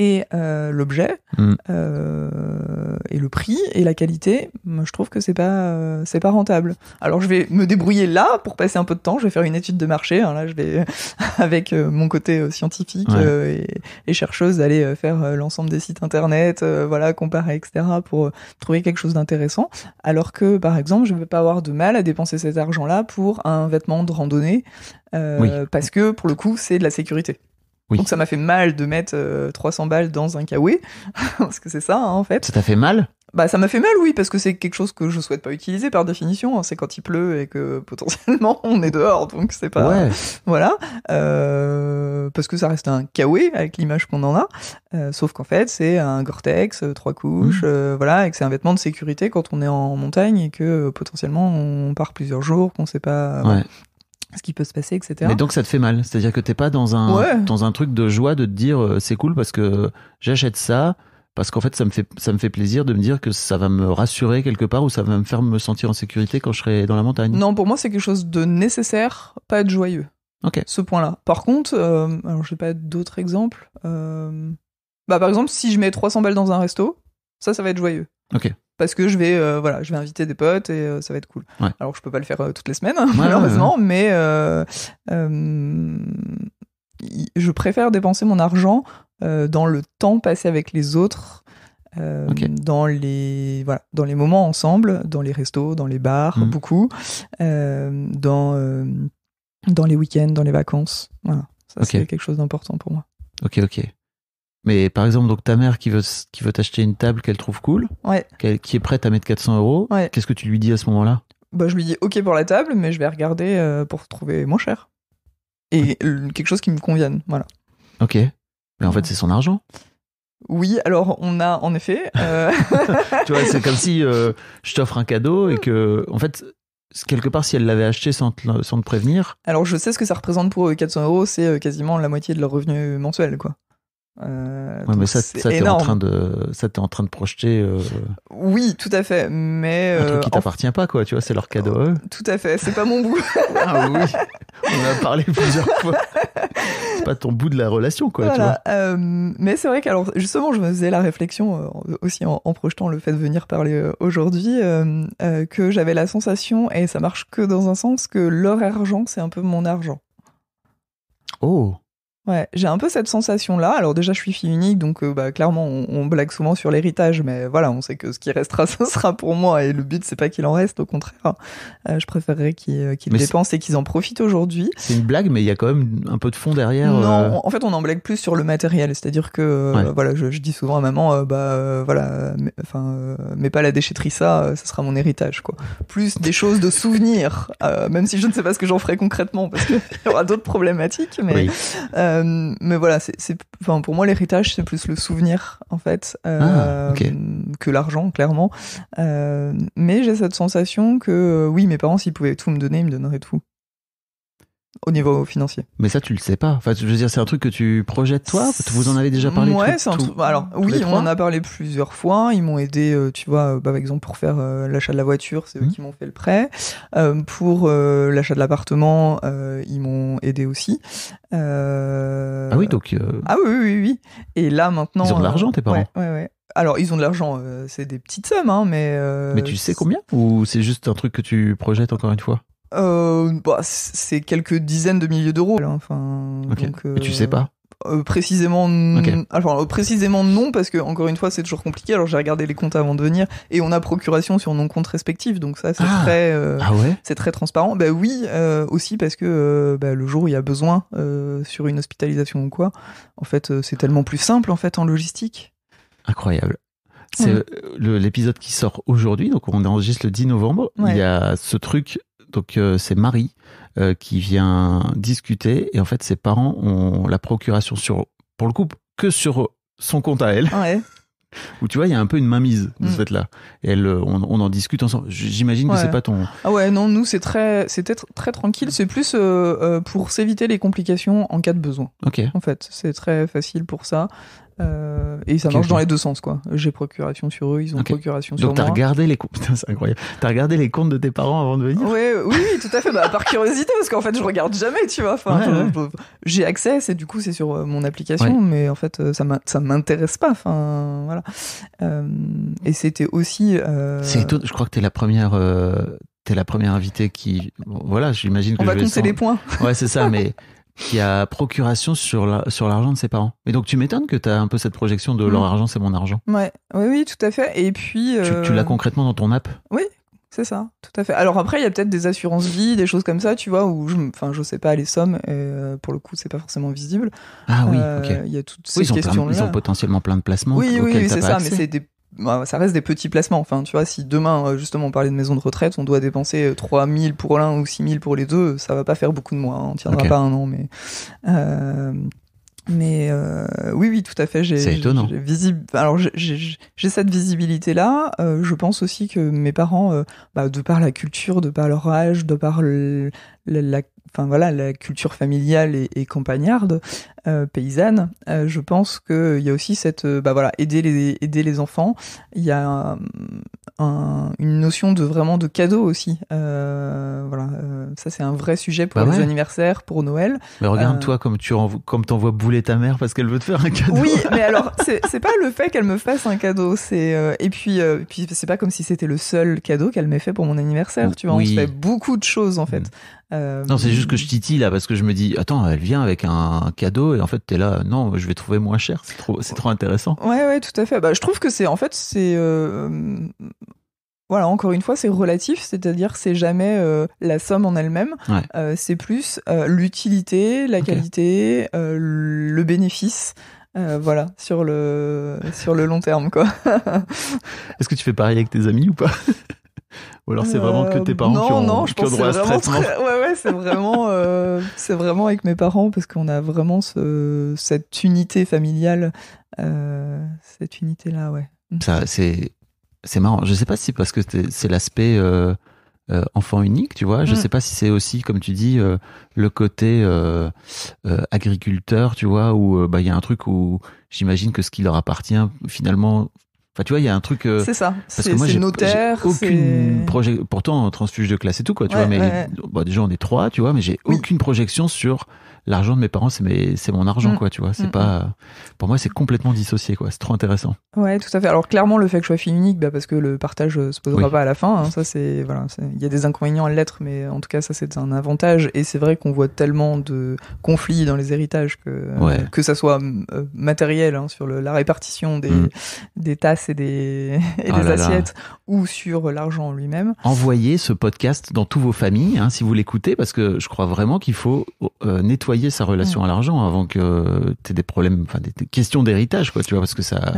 et euh, l'objet mm. euh, et le prix et la qualité, je trouve que c'est pas euh, c'est pas rentable. Alors je vais me débrouiller là pour passer un peu de temps. Je vais faire une étude de marché. Hein. là, je vais avec euh, mon côté euh, scientifique et, chercheuse aller faire l'ensemble des sites internet, voilà, comparer, etc. pour trouver quelque chose d'intéressant. Alors que par exemple, je vais pas avoir de mal à dépenser cet argent-là pour un vêtement de randonnée parce que pour le coup, c'est de la sécurité. Donc ça m'a fait mal de mettre 300 euh, balles dans un kawaii, parce que c'est ça hein, en fait. Ça t'a fait mal bah ça m'a fait mal oui parce que c'est quelque chose que je souhaite pas utiliser par définition hein. c'est quand il pleut et que potentiellement on est dehors donc c'est pas ouais. voilà euh, parce que ça reste un kawaii avec l'image qu'on en a euh, sauf qu'en fait c'est un Gore-Tex trois couches mmh. voilà et que c'est un vêtement de sécurité quand on est en montagne et que potentiellement on part plusieurs jours qu'on sait pas ouais ce qui peut se passer, etc. Et donc ça te fait mal, c'est-à-dire que tu t'es pas dans un dans un truc de joie de te dire euh, c'est cool parce que j'achète ça parce qu'en fait ça me fait ça me fait plaisir de me dire que ça va me rassurer quelque part ou ça va me faire me sentir en sécurité quand je serai dans la montagne. Non, pour moi c'est quelque chose de nécessaire, pas de joyeux. Ok. Ce point-là. Par contre, je euh, je vais pas d'autres exemples. Euh, bah par exemple si je mets 300 balles dans un resto, ça ça va être joyeux. Ok parce que je vais euh, voilà je vais inviter des potes et euh, ça va être cool alors je peux pas le faire euh, toutes les semaines hein, malheureusement mais je préfère dépenser mon argent dans le temps passé avec les autres dans les voilà dans les moments ensemble dans les restos dans les bars mm. beaucoup dans dans les week-ends dans les vacances voilà ça c'est quelque chose d'important pour moi ok ok mais par exemple, donc ta mère qui veut, qui veut t'acheter une table qu'elle trouve cool, qui est prête à mettre 400 euros, qu'est-ce que tu lui dis à ce moment-là bah, Je lui dis OK pour la table, mais je vais regarder euh, pour trouver moins cher. Et quelque chose qui me convienne, voilà. Ok. Mais en fait, c'est son argent. Oui, alors on a en effet. Euh, tu vois, c'est comme si euh, je t'offre un cadeau et que, en fait, quelque part, si elle l'avait acheté sans te, sans te prévenir. Alors je sais ce que ça représente pour 400 euros, c'est quasiment la moitié de leur revenu mensuel, quoi. Euh, ouais, mais ça, ça t'es en train de, ça en train de projeter. Euh, oui, tout à fait, mais un truc qui euh, t'appartient pas, quoi. Tu vois, c'est leur cadeau. Oh, tout à fait, c'est pas mon bout. ah oui, on a parlé plusieurs fois. C'est pas ton bout de la relation, quoi. mais c'est vrai qu'alors justement, je me faisais la réflexion aussi en, en, projetant le fait de venir parler aujourd'hui que j'avais la sensation et ça marche que dans un sens que leur argent, c'est un peu mon argent. Oh. Ouais, j'ai un peu cette sensation-là. Alors déjà, je suis fille unique, donc euh, bah, clairement, on, blague souvent sur l'héritage, mais voilà, on sait que ce qui restera, ce sera pour moi, et le but, c'est pas qu'il en reste, au contraire. Euh, je préférerais qu'ils euh, dépensent et qu'ils en profitent aujourd'hui. C'est une blague, mais il y a quand même un peu de fond derrière. Non, en fait, on en blague plus sur le matériel, c'est-à-dire que voilà, je, je, dis souvent à maman, bah voilà, enfin, mais pas la déchetterie, ça, ça sera mon héritage, quoi. Plus des choses de souvenirs, même si je ne sais pas ce que j'en ferai concrètement, parce qu'il y aura d'autres problématiques, mais. Euh, mais voilà, c'est, enfin, pour moi, l'héritage, c'est plus le souvenir, en fait, euh, ah, que l'argent, clairement. Euh, mais j'ai cette sensation que, oui, mes parents, s'ils pouvaient tout me donner, ils me donneraient tout au niveau financier. Mais ça, tu le sais pas. Enfin, je veux dire, c'est un truc que tu projettes toi. Vous en avez déjà parlé. Ouais, c'est un truc. Alors, oui, on en a parlé plusieurs fois. Ils m'ont aidé, euh, tu vois, euh, bah, par exemple pour faire euh, l'achat de la voiture, c'est eux mmh. qui m'ont fait le prêt. pour l'achat de l'appartement, ils m'ont aidé aussi. Ah oui, donc. Ah oui, oui, oui, Et là maintenant. Ils ont de l'argent, tes parents. Ouais, ouais. Alors, ils ont de l'argent, c'est des petites sommes, hein, mais. mais tu sais combien Ou c'est juste un truc que tu projettes encore une fois euh, bah, C'est quelques dizaines de milliers d'euros. Hein, enfin, tu sais euh, pas euh, précisément enfin, euh, précisément non parce que encore une fois c'est toujours compliqué alors j'ai regardé les comptes avant de venir et on a procuration sur nos comptes respectifs donc ça c'est ah. très ah c'est très transparent ben oui aussi parce que bah, le jour où il y a besoin sur une hospitalisation ou quoi en fait c'est tellement plus simple en fait en logistique incroyable c'est l'épisode qui sort aujourd'hui, donc on enregistre le 10 novembre. Il y a ce truc donc euh, c'est Marie euh, qui vient discuter et en fait ses parents ont la procuration sur pour le coup que sur son compte à elle. Ouais. Où tu vois, il y a un peu une mainmise de ce fait-là. Et elle, euh, on, en discute ensemble. J'imagine que c'est pas ton. Ah ouais, non, nous c'est très, très tranquille. C'est plus pour s'éviter les complications en cas de besoin. Ok. En fait, c'est très facile pour ça. Euh, et ça marche dans les deux sens, quoi. J'ai procuration sur eux, ils ont procuration sur moi. Donc t'as regardé les comptes, c'est incroyable. regardé les comptes de tes parents avant de venir Oui, oui, tout à fait. Bah, par curiosité, parce qu'en fait, je regarde jamais, tu vois. Enfin, j'ai accès, et du coup, c'est sur euh, mon application, mais en fait, euh, ça ça m'intéresse pas. Enfin, voilà. et c'était aussi. C'est Je crois que t'es la première. T'es la première invitée qui, voilà, j'imagine que. On va compter les points. Ouais, c'est ça, mais qui a procuration sur sur l'argent de ses parents. Et donc tu m'étonnes que tu as un peu cette projection de leur mm. argent c'est mon argent. Ouais, oui oui, tout à fait. Et puis tu, l'as euh, concrètement dans ton app Oui, c'est ça, tout à fait. Alors après, il y a peut-être des assurances vie, des choses comme ça, tu vois, où je, enfin, je sais pas les sommes, euh, pour le coup, c'est pas forcément visible. Ah oui, euh, ok. Il y a toutes ces questions. ils ont potentiellement plein de placements. Oui, oui, c'est ça, mais c'est des bah, ça reste des petits placements. Enfin, tu vois, si demain, euh, justement, on parlait de maison de retraite, on doit dépenser 3000 euh, pour l'un ou 6000 pour les deux, ça va pas faire beaucoup de mois. Hein. On tiendra pas un an, mais. Euh, mais euh, oui, oui, tout à fait. C'est étonnant. Visible, alors, j'ai cette visibilité-là. je pense aussi que mes parents, bah, de par la culture, de par leur âge, de par le, la, la, enfin voilà, la culture familiale et, campagnarde, euh, paysanne, euh, je pense qu'il y a aussi cette, euh, bah voilà, aider les, aider les enfants. Il y a une notion de vraiment de cadeau aussi. voilà, ça c'est un vrai sujet pour bah les anniversaires, pour Noël. Mais regarde toi comme tu comme t'envoies bouler ta mère parce qu'elle veut te faire un cadeau. Oui, mais alors c'est pas le fait qu'elle me fasse un cadeau, c'est et puis puis c'est pas comme si c'était le seul cadeau qu'elle m'ait fait pour mon anniversaire. Tu vois, on fait beaucoup de choses en fait. Mm. Euh, non, c'est juste que je titille là parce que je me dis attends, elle vient avec un cadeau et en fait t'es là non, je vais trouver moins cher, c'est trop, c'est trop intéressant. Ouais, ouais, tout à fait. Bah, je trouve que c'est en fait c'est euh, voilà encore une fois c'est relatif, c'est-à-dire c'est jamais euh, la somme en elle-même, c'est plus l'utilité, la qualité, le bénéfice. voilà sur le sur le long terme quoi. Est-ce que tu fais pareil avec tes amis ou pas ou alors c'est vraiment que tes parents qui non, je c'est vraiment, euh, vraiment avec mes parents parce qu'on a vraiment cette unité familiale, euh, cette unité-là, ouais. c'est, marrant. Je sais pas si parce que c'est l'aspect euh, enfant unique, tu vois. Je mm. sais pas si c'est aussi, comme tu dis, le côté agriculteur, tu vois, où bah, il y a un truc où j'imagine que ce qui leur appartient, finalement, tu vois, il y a un truc. Euh, c'est ça. Parce que moi, j'ai aucune projet. Pourtant, transfuge de classe et tout, quoi. Tu vois, mais déjà, on est trois, tu vois, mais j'ai aucune projection sur l'argent de mes parents, c'est c'est mon argent, mm. quoi, tu vois. C'est mm, pas, mm. pour moi, c'est complètement dissocié, quoi. C'est trop intéressant. Ouais, tout à fait. Alors, clairement, le fait que je sois fille unique, bah, parce que le partage se posera pas à la fin, hein. ça, c'est, voilà, il y a des inconvénients à l'être, mais en tout cas, ça, c'est un avantage. Et c'est vrai qu'on voit tellement de conflits dans les héritages que, euh, que ça soit euh, matériel, hein, sur la répartition des, des tasses et des, et oh des assiettes, ou sur l'argent lui-même. Envoyez ce podcast dans toutes vos familles, hein, si vous l'écoutez, parce que je crois vraiment qu'il faut euh, nettoyer sa relation mm. à l'argent avant que euh, tu aies des problèmes, enfin des, questions d'héritage, quoi, tu vois, parce que ça,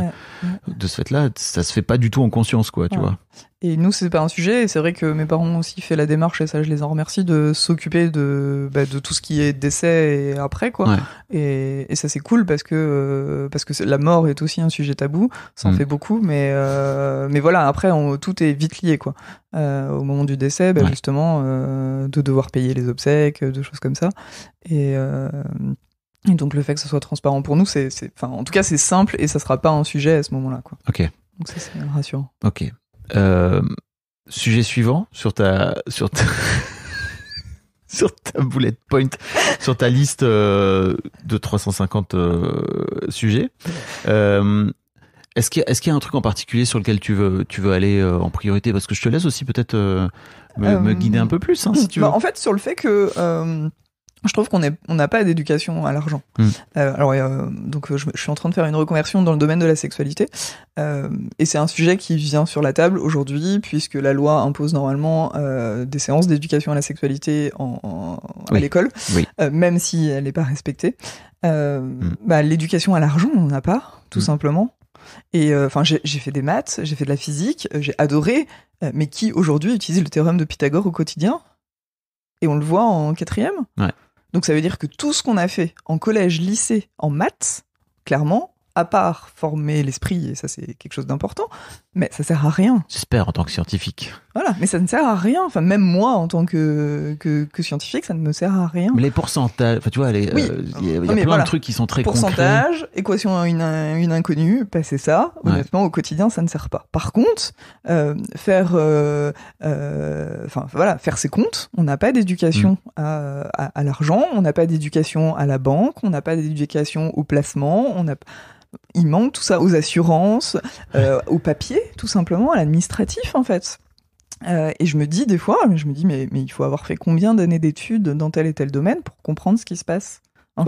de ce fait-là, ça se fait pas du tout en conscience, quoi, tu vois. Et nous, c'est pas un sujet. Et c'est vrai que mes parents ont aussi fait la démarche, et ça, je les en remercie, de s'occuper de, bah, de tout ce qui est décès et après, quoi. Et, et, ça, c'est cool parce que, euh, parce que la mort est aussi un sujet tabou. Ça en mm. fait beaucoup, mais, euh, mais voilà, après, on, tout est vite lié, quoi. Euh, au moment du décès, bah, justement, euh, de devoir payer les obsèques, euh, de choses comme ça. Et, donc le fait que ce soit transparent pour nous, c'est, en tout cas, c'est simple et ça sera pas un sujet à ce moment-là, quoi. Ok. Donc ça, c'est rassurant. Ok. sujet suivant sur ta sur ta sur ta bullet point, sur ta liste de 350 sujets. Est-ce qu'il y, a un truc en particulier sur lequel tu veux, tu veux aller euh, en priorité Parce que je te laisse aussi peut-être euh, me, guider un euh, peu plus, hein, si tu bah, veux. en fait, sur le fait que je trouve qu'on on n'a pas d'éducation à l'argent. Hmm. alors, donc, je, suis en train de faire une reconversion dans le domaine de la sexualité. et c'est un sujet qui vient sur la table aujourd'hui, puisque la loi impose normalement des séances d'éducation à la sexualité à l'école, même si elle n'est pas respectée. Hmm. Bah, l'éducation à l'argent, on n'en a pas, tout hmm. simplement. Et euh, enfin, j'ai fait des maths, j'ai fait de la physique, euh, j'ai adoré. Euh, mais qui aujourd'hui utilise le théorème de Pythagore au quotidien Et on le voit en quatrième. Donc ça veut dire que tout ce qu'on a fait en collège, lycée, en maths, clairement, à part former l'esprit, et ça c'est quelque chose d'important, mais ça sert à rien. J'espère en tant que scientifique. Voilà, mais ça ne sert à rien. Enfin, même moi, en tant que, que, scientifique, ça ne me sert à rien. Mais les pourcentages, enfin, tu vois, euh, il y a, plein de trucs qui sont très Pourcentage, équation une, une inconnue, passer ben, ça. Honnêtement, au quotidien, ça ne sert pas. Par contre, euh, faire, euh, enfin, voilà, faire ses comptes. On n'a pas d'éducation mm. à, l'argent, on n'a pas d'éducation à la banque, on n'a pas d'éducation au placement, on n'a il manque tout ça aux assurances, euh, aux papiers, tout simplement, à l'administratif, en fait. Euh, et je me dis des fois, je me dis, mais, mais il faut avoir fait combien d'années d'études dans tel et tel domaine pour comprendre ce qui se passe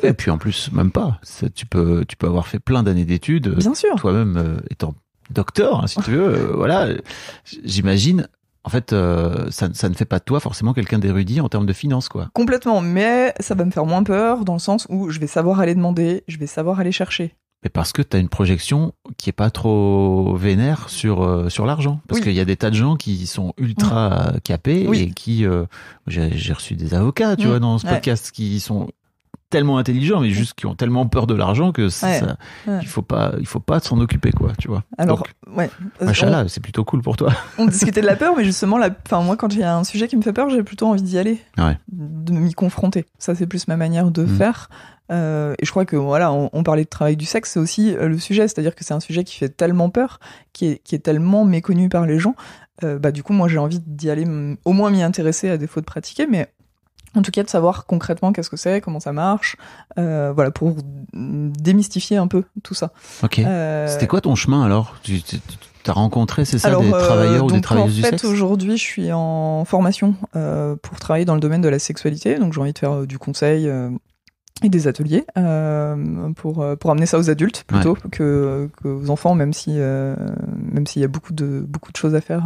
Et puis en plus, même pas. tu, peux, tu peux avoir fait plein d'années d'études. Euh, Bien sûr. Toi-même étant docteur, hein, si tu veux. voilà, j'imagine en fait, ça, ne fait pas de toi forcément quelqu'un d'érudit en termes de finances, quoi. Complètement, mais ça va me faire moins peur dans le sens où je vais savoir aller demander, je vais savoir aller chercher et parce que tu as une projection qui est pas trop vénère sur euh, sur l'argent parce qu'il y a des tas de gens qui sont ultra capés et qui euh, j'ai reçu des avocats tu mmh. vois dans ce podcast qui sont tellement intelligents mais mmh. juste qui ont tellement peur de l'argent que il faut pas il faut pas s'en occuper quoi tu vois alors Donc, ouais c'est plutôt cool pour toi on discutait de la peur mais justement enfin moi quand il y a un sujet qui me fait peur j'ai plutôt envie d'y aller de m'y confronter ça c'est plus ma manière de mmh. faire euh, et je crois que voilà, on, parlait de travail du sexe, c'est aussi euh, le sujet, c'est-à-dire que c'est un sujet qui fait tellement peur, qui est, tellement méconnu par les gens. Euh, bah, du coup, moi, j'ai envie d'y aller, mm, au moins m'y intéresser à défaut de pratiquer, mais en tout cas de savoir concrètement qu'est-ce que c'est, comment ça marche, voilà, pour démystifier un peu tout ça. Ok. C'était quoi ton chemin alors tu, T'as rencontré, c'est ça, des travailleurs ou des travailleuses en fait, aujourd'hui, je suis en formation pour travailler dans le domaine de la sexualité. Donc, j'ai envie de faire du conseil et des ateliers euh, pour, euh, pour amener ça aux adultes plutôt que, que, aux enfants, même si euh, même s'il y a beaucoup de beaucoup de choses à faire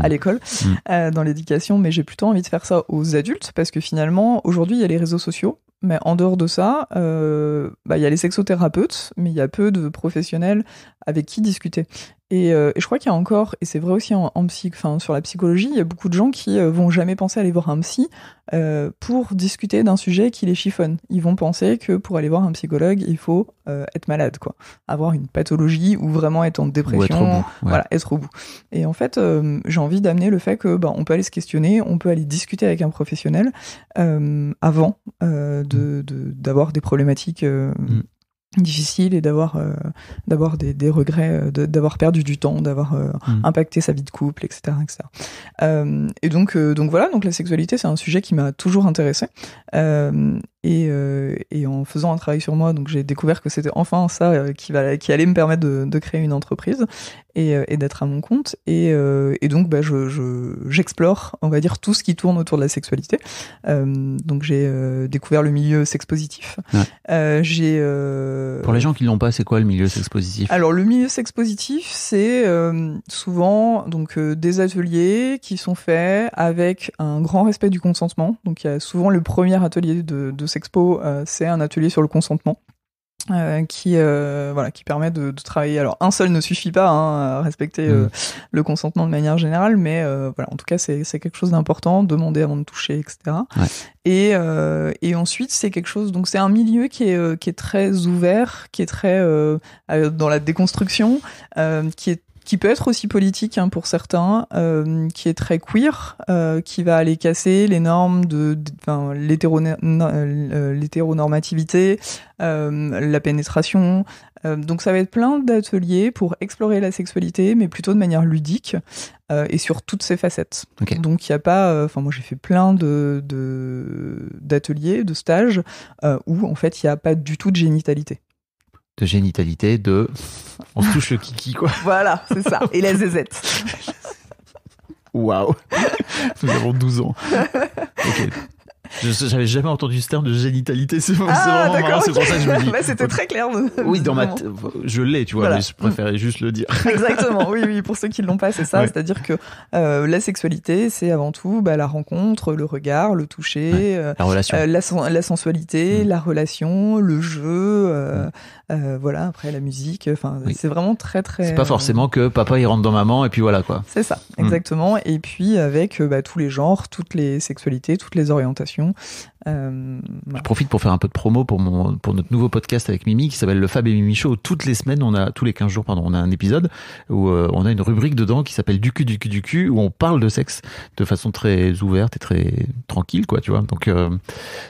à l'école, mm. dans l'éducation. Mais j'ai plutôt envie de faire ça aux adultes parce que finalement aujourd'hui il y a les réseaux sociaux, mais en dehors de ça, bah, il y a les sexothérapeutes, mais il y a peu de professionnels avec qui discuter. Euh, et, je crois qu'il y a encore, et c'est vrai aussi en, psy, enfin, sur la psychologie, il y a beaucoup de gens qui euh, vont jamais penser à aller voir un psy euh, pour discuter d'un sujet qui les chiffonne. Ils vont penser que pour aller voir un psychologue, il faut être malade, quoi, avoir une pathologie ou vraiment être en dépression, être au bout, voilà, être au bout. Et en fait, j'ai envie d'amener le fait que, bah, on peut aller se questionner, on peut aller discuter avec un professionnel avant mm. d'avoir des problématiques. Mm difficile et d'avoir euh, d'avoir des, regrets euh, d'avoir perdu du temps d'avoir euh, mm. impacté sa vie de couple etc etc et donc donc voilà donc la sexualité c'est un sujet qui m'a toujours intéressé euh, et, en faisant un travail sur moi, donc j'ai découvert que c'était enfin ça euh, qui, va, qui, allait me permettre de, créer une entreprise euh, et, d'être à mon compte. Et, donc, bah, j'explore, je, on va dire, tout ce qui tourne autour de la sexualité. donc, j'ai découvert le milieu sexpositif. Pour les gens qui ne l'ont pas, c'est quoi le milieu sexpositif Alors, le milieu sexpositif, c'est souvent donc des ateliers qui sont faits avec un grand respect du consentement. Donc, il y a souvent le premier atelier de, de Expo, euh, c'est un atelier sur le consentement. Euh, qui euh, voilà qui permet de, travailler alors un seul ne suffit pas hein, à respecter mm. le consentement de manière générale mais voilà en tout cas c'est quelque chose d'important demander avant de toucher etc et ensuite c'est quelque chose donc c'est un milieu qui est qui est très ouvert qui est très dans la déconstruction qui est qui peut être aussi politique hein, pour certains, euh, qui est très queer, euh, qui va aller casser les normes de, euh, l'hétéronormativité, la pénétration. donc ça va être plein d'ateliers pour explorer la sexualité, mais plutôt de manière ludique et sur toutes ses facettes. Donc il n'y a pas, enfin moi j'ai fait plein de d'ateliers, de, stages où en fait il n'y a pas du tout de génitalité de génitalité, de on touche le kiki quoi. Voilà, c'est ça. Et la ZZ. Waouh Nous avons 12 ans. Ok. J'avais jamais entendu ce terme de génitalité. C'est ah, vraiment C'est pour ça que je me dis. Bah, c'était très clair. Oui, dans ma je l'ai, tu vois, mais je préférais juste le dire. Exactement. Oui, oui. Pour ceux qui l'ont pas, c'est ça. C'est-à-dire que euh, la sexualité, c'est avant tout bah, la rencontre, le regard, le toucher, euh, la euh, la, sensualité, mm. la relation, le jeu. Mm. voilà. Après la musique. Enfin, c'est vraiment très très. C'est pas forcément que papa il rentre dans maman et puis voilà quoi. C'est ça, mm. exactement. Et puis avec bah, tous les genres, toutes les sexualités, toutes les orientations euh, je profite pour faire un peu de promo pour, mon, pour notre nouveau podcast avec Mimi qui s'appelle le Fab et Mimi Show. Toutes les semaines, on a tous les 15 jours, pardon, on a un épisode où euh, on a une rubrique dedans qui s'appelle du cul, du cul, du cul, où on parle de sexe de façon très ouverte et très tranquille, quoi, tu vois. Donc euh,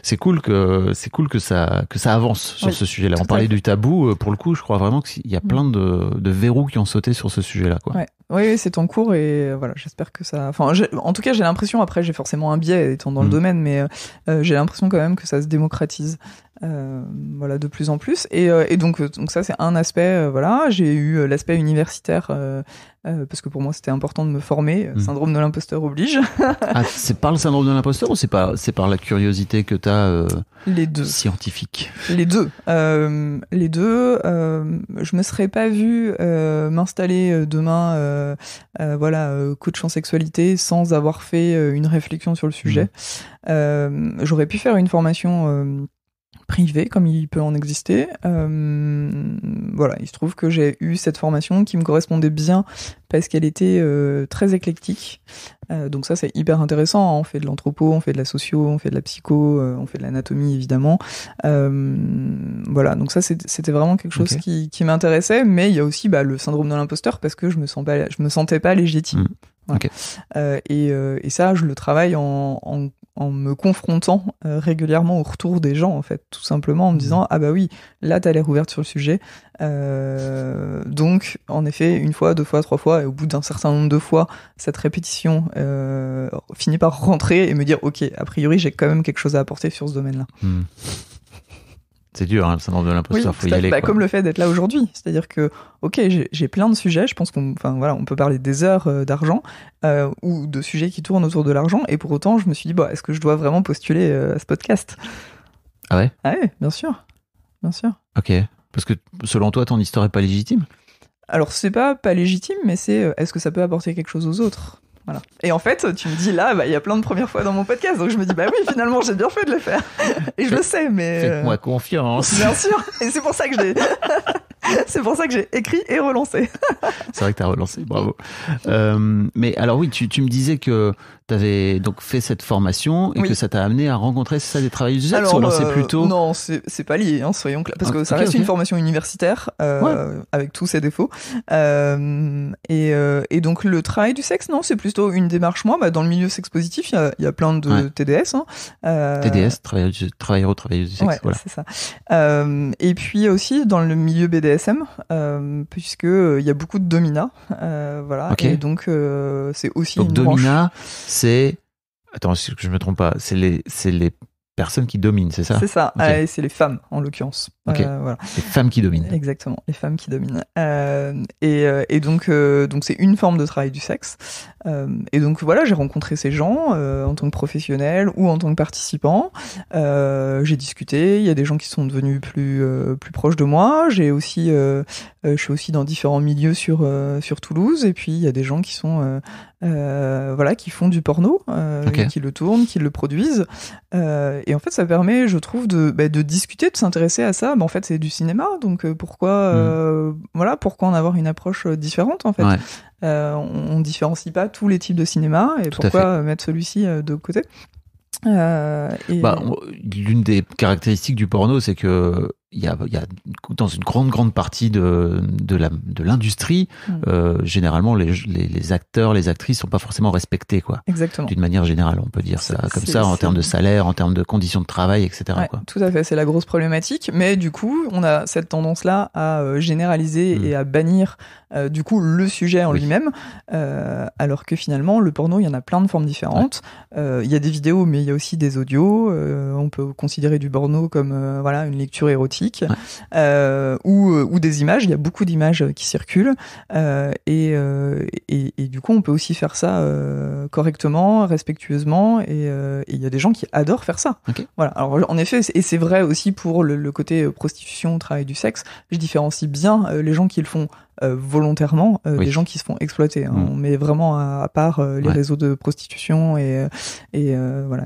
c'est cool que c'est cool que ça que ça avance sur ce sujet-là. On parlait du tabou, pour le coup, je crois vraiment qu'il y a mm. plein de, de verrous qui ont sauté sur ce sujet-là, quoi. Oui, c'est en cours et euh, voilà, j'espère que ça. Enfin, en tout cas, j'ai l'impression. Après, j'ai forcément un biais étant dans le mm. domaine, mais euh, euh, j'ai l'impression quand même que ça se démocratise, voilà, de plus en plus. Et, et donc, donc ça, c'est un aspect. voilà, j'ai eu l'aspect universitaire euh, parce que pour moi c'était important de me former. Hmm. Syndrome de l'imposteur oblige. Ah, c'est par le syndrome de l'imposteur ou c'est par, par la curiosité que tu as euh, Les deux. Scientifique. Les deux. Euh, les deux. je me serais pas vu m'installer demain, voilà, coach en sexualité sans avoir fait une réflexion sur le sujet. Hmm. J'aurais pu faire une formation privé comme il peut en exister. Euh, voilà, il se trouve que j'ai eu cette formation qui me correspondait bien parce qu'elle était euh, très éclectique. Euh, donc ça c'est hyper intéressant. On fait de l'anthropo, on fait de la socio, on fait de la psycho, on fait de l'anatomie évidemment. voilà, donc ça c'était vraiment quelque chose qui, m'intéressait. Mais il y a aussi bah, le syndrome de l'imposteur parce que je me sens pas, je me sentais pas légitime. Mmh. et, ça, je le travaille en, en, en me confrontant euh, régulièrement au retour des gens, en fait, tout simplement en me mmh. disant Ah bah oui, là, t'as l'air ouverte sur le sujet. Euh, donc, en effet, une fois, deux fois, trois fois, et au bout d'un certain nombre de fois, cette répétition euh, finit par rentrer et me dire Ok, a priori, j'ai quand même quelque chose à apporter sur ce domaine-là. Mmh. C'est dur, ça hein, le syndrome de l'imposteur, faut y aller. Bah, comme le fait d'être là aujourd'hui. C'est-à-dire que, ok, j'ai plein de sujets, je pense qu'on voilà, on peut parler des heures euh, d'argent euh, ou de sujets qui tournent autour de l'argent, et pour autant, je me suis dit, bah, est-ce que je dois vraiment postuler euh, à ce podcast Ah ouais Ah ouais, bien sûr. Bien sûr. Ok. Parce que selon toi, ton histoire n'est pas légitime alors c'est pas pas légitime, mais c'est est-ce que ça peut apporter quelque chose aux autres et en fait, tu me dis là, bah, il y a plein de premières fois dans mon podcast, donc je me dis bah oui, finalement, j'ai bien fait de le faire. Et je le sais, mais euh, faites-moi confiance. Bien sûr. Et c'est pour ça que j'ai, c'est pour ça que j'ai écrit et relancé. c'est vrai que t'as relancé, bravo. Euh, mais alors oui, tu me disais que tu avais donc fait cette formation et que ça t'a amené à rencontrer ça des travailleurs du sexe Alors, c'est plutôt euh, Non, c'est pas lié, hein, soyons clairs, parce que ça reste une formation universitaire euh, avec tous ses défauts. Euh, et, donc le travail du sexe, non, c'est plutôt une démarche. Moi, bah, dans le milieu sexe positif, il y, a, plein de TDS. TDS, hein. travailleurs au travailleur, du sexe. Ouais, voilà. c'est ça. et puis aussi dans le milieu BDSM, puisque il y a beaucoup de domina, voilà. Et donc c'est aussi une domina, branche c'est. Attends, je me trompe pas. C'est les, les personnes qui dominent, c'est ça C'est ça. c'est les femmes, en l'occurrence. Euh, voilà. Les femmes qui dominent. Exactement, les femmes qui dominent. Euh, euh, et, donc, donc c'est une forme de travail du sexe. et donc voilà, j'ai rencontré ces gens en tant que professionnel ou en tant que participant. j'ai discuté. Il y a des gens qui sont devenus plus plus proches de moi. J'ai aussi, je suis aussi dans différents milieux sur sur Toulouse. Et puis il y a des gens qui sont voilà, qui font du porno, qui le tournent, qui le produisent. et en fait, ça permet, je trouve, de bah, de discuter, de s'intéresser à ça mais en fait c'est du cinéma, donc euh, pourquoi mm. euh, voilà pourquoi en avoir une approche euh, différente en fait. on, ne différencie pas tous les types de cinéma et pourquoi mettre celui-ci de côté. Bah, l'une des caractéristiques du porno, c'est que il y, a, dans une grande grande partie de de l'industrie mm. euh, généralement les, les, acteurs les actrices sont pas forcément respectés quoi exactement d'une manière générale on peut dire ça comme ça en termes de salaire en termes de conditions de travail etc tout à fait c'est la grosse problématique mais du coup on a cette tendance là à euh, généraliser mm. et à bannir euh, du coup le sujet en lui-même alors que finalement le porno il y en a plein de formes différentes il y a des vidéos mais il y a aussi des audios on peut considérer du porno comme voilà une lecture érotique euh, euh, ou, des images. Il y a beaucoup d'images euh, qui circulent et, du coup, on peut aussi faire ça correctement, respectueusement et il y a des gens qui adorent faire ça. Voilà. Alors en effet, et c'est vrai aussi pour le, côté prostitution, travail du sexe. Je différencie bien les gens qui le font euh, volontairement euh, des gens qui se font exploiter. Hein. Mm. On met vraiment à, part euh, les réseaux de prostitution et, voilà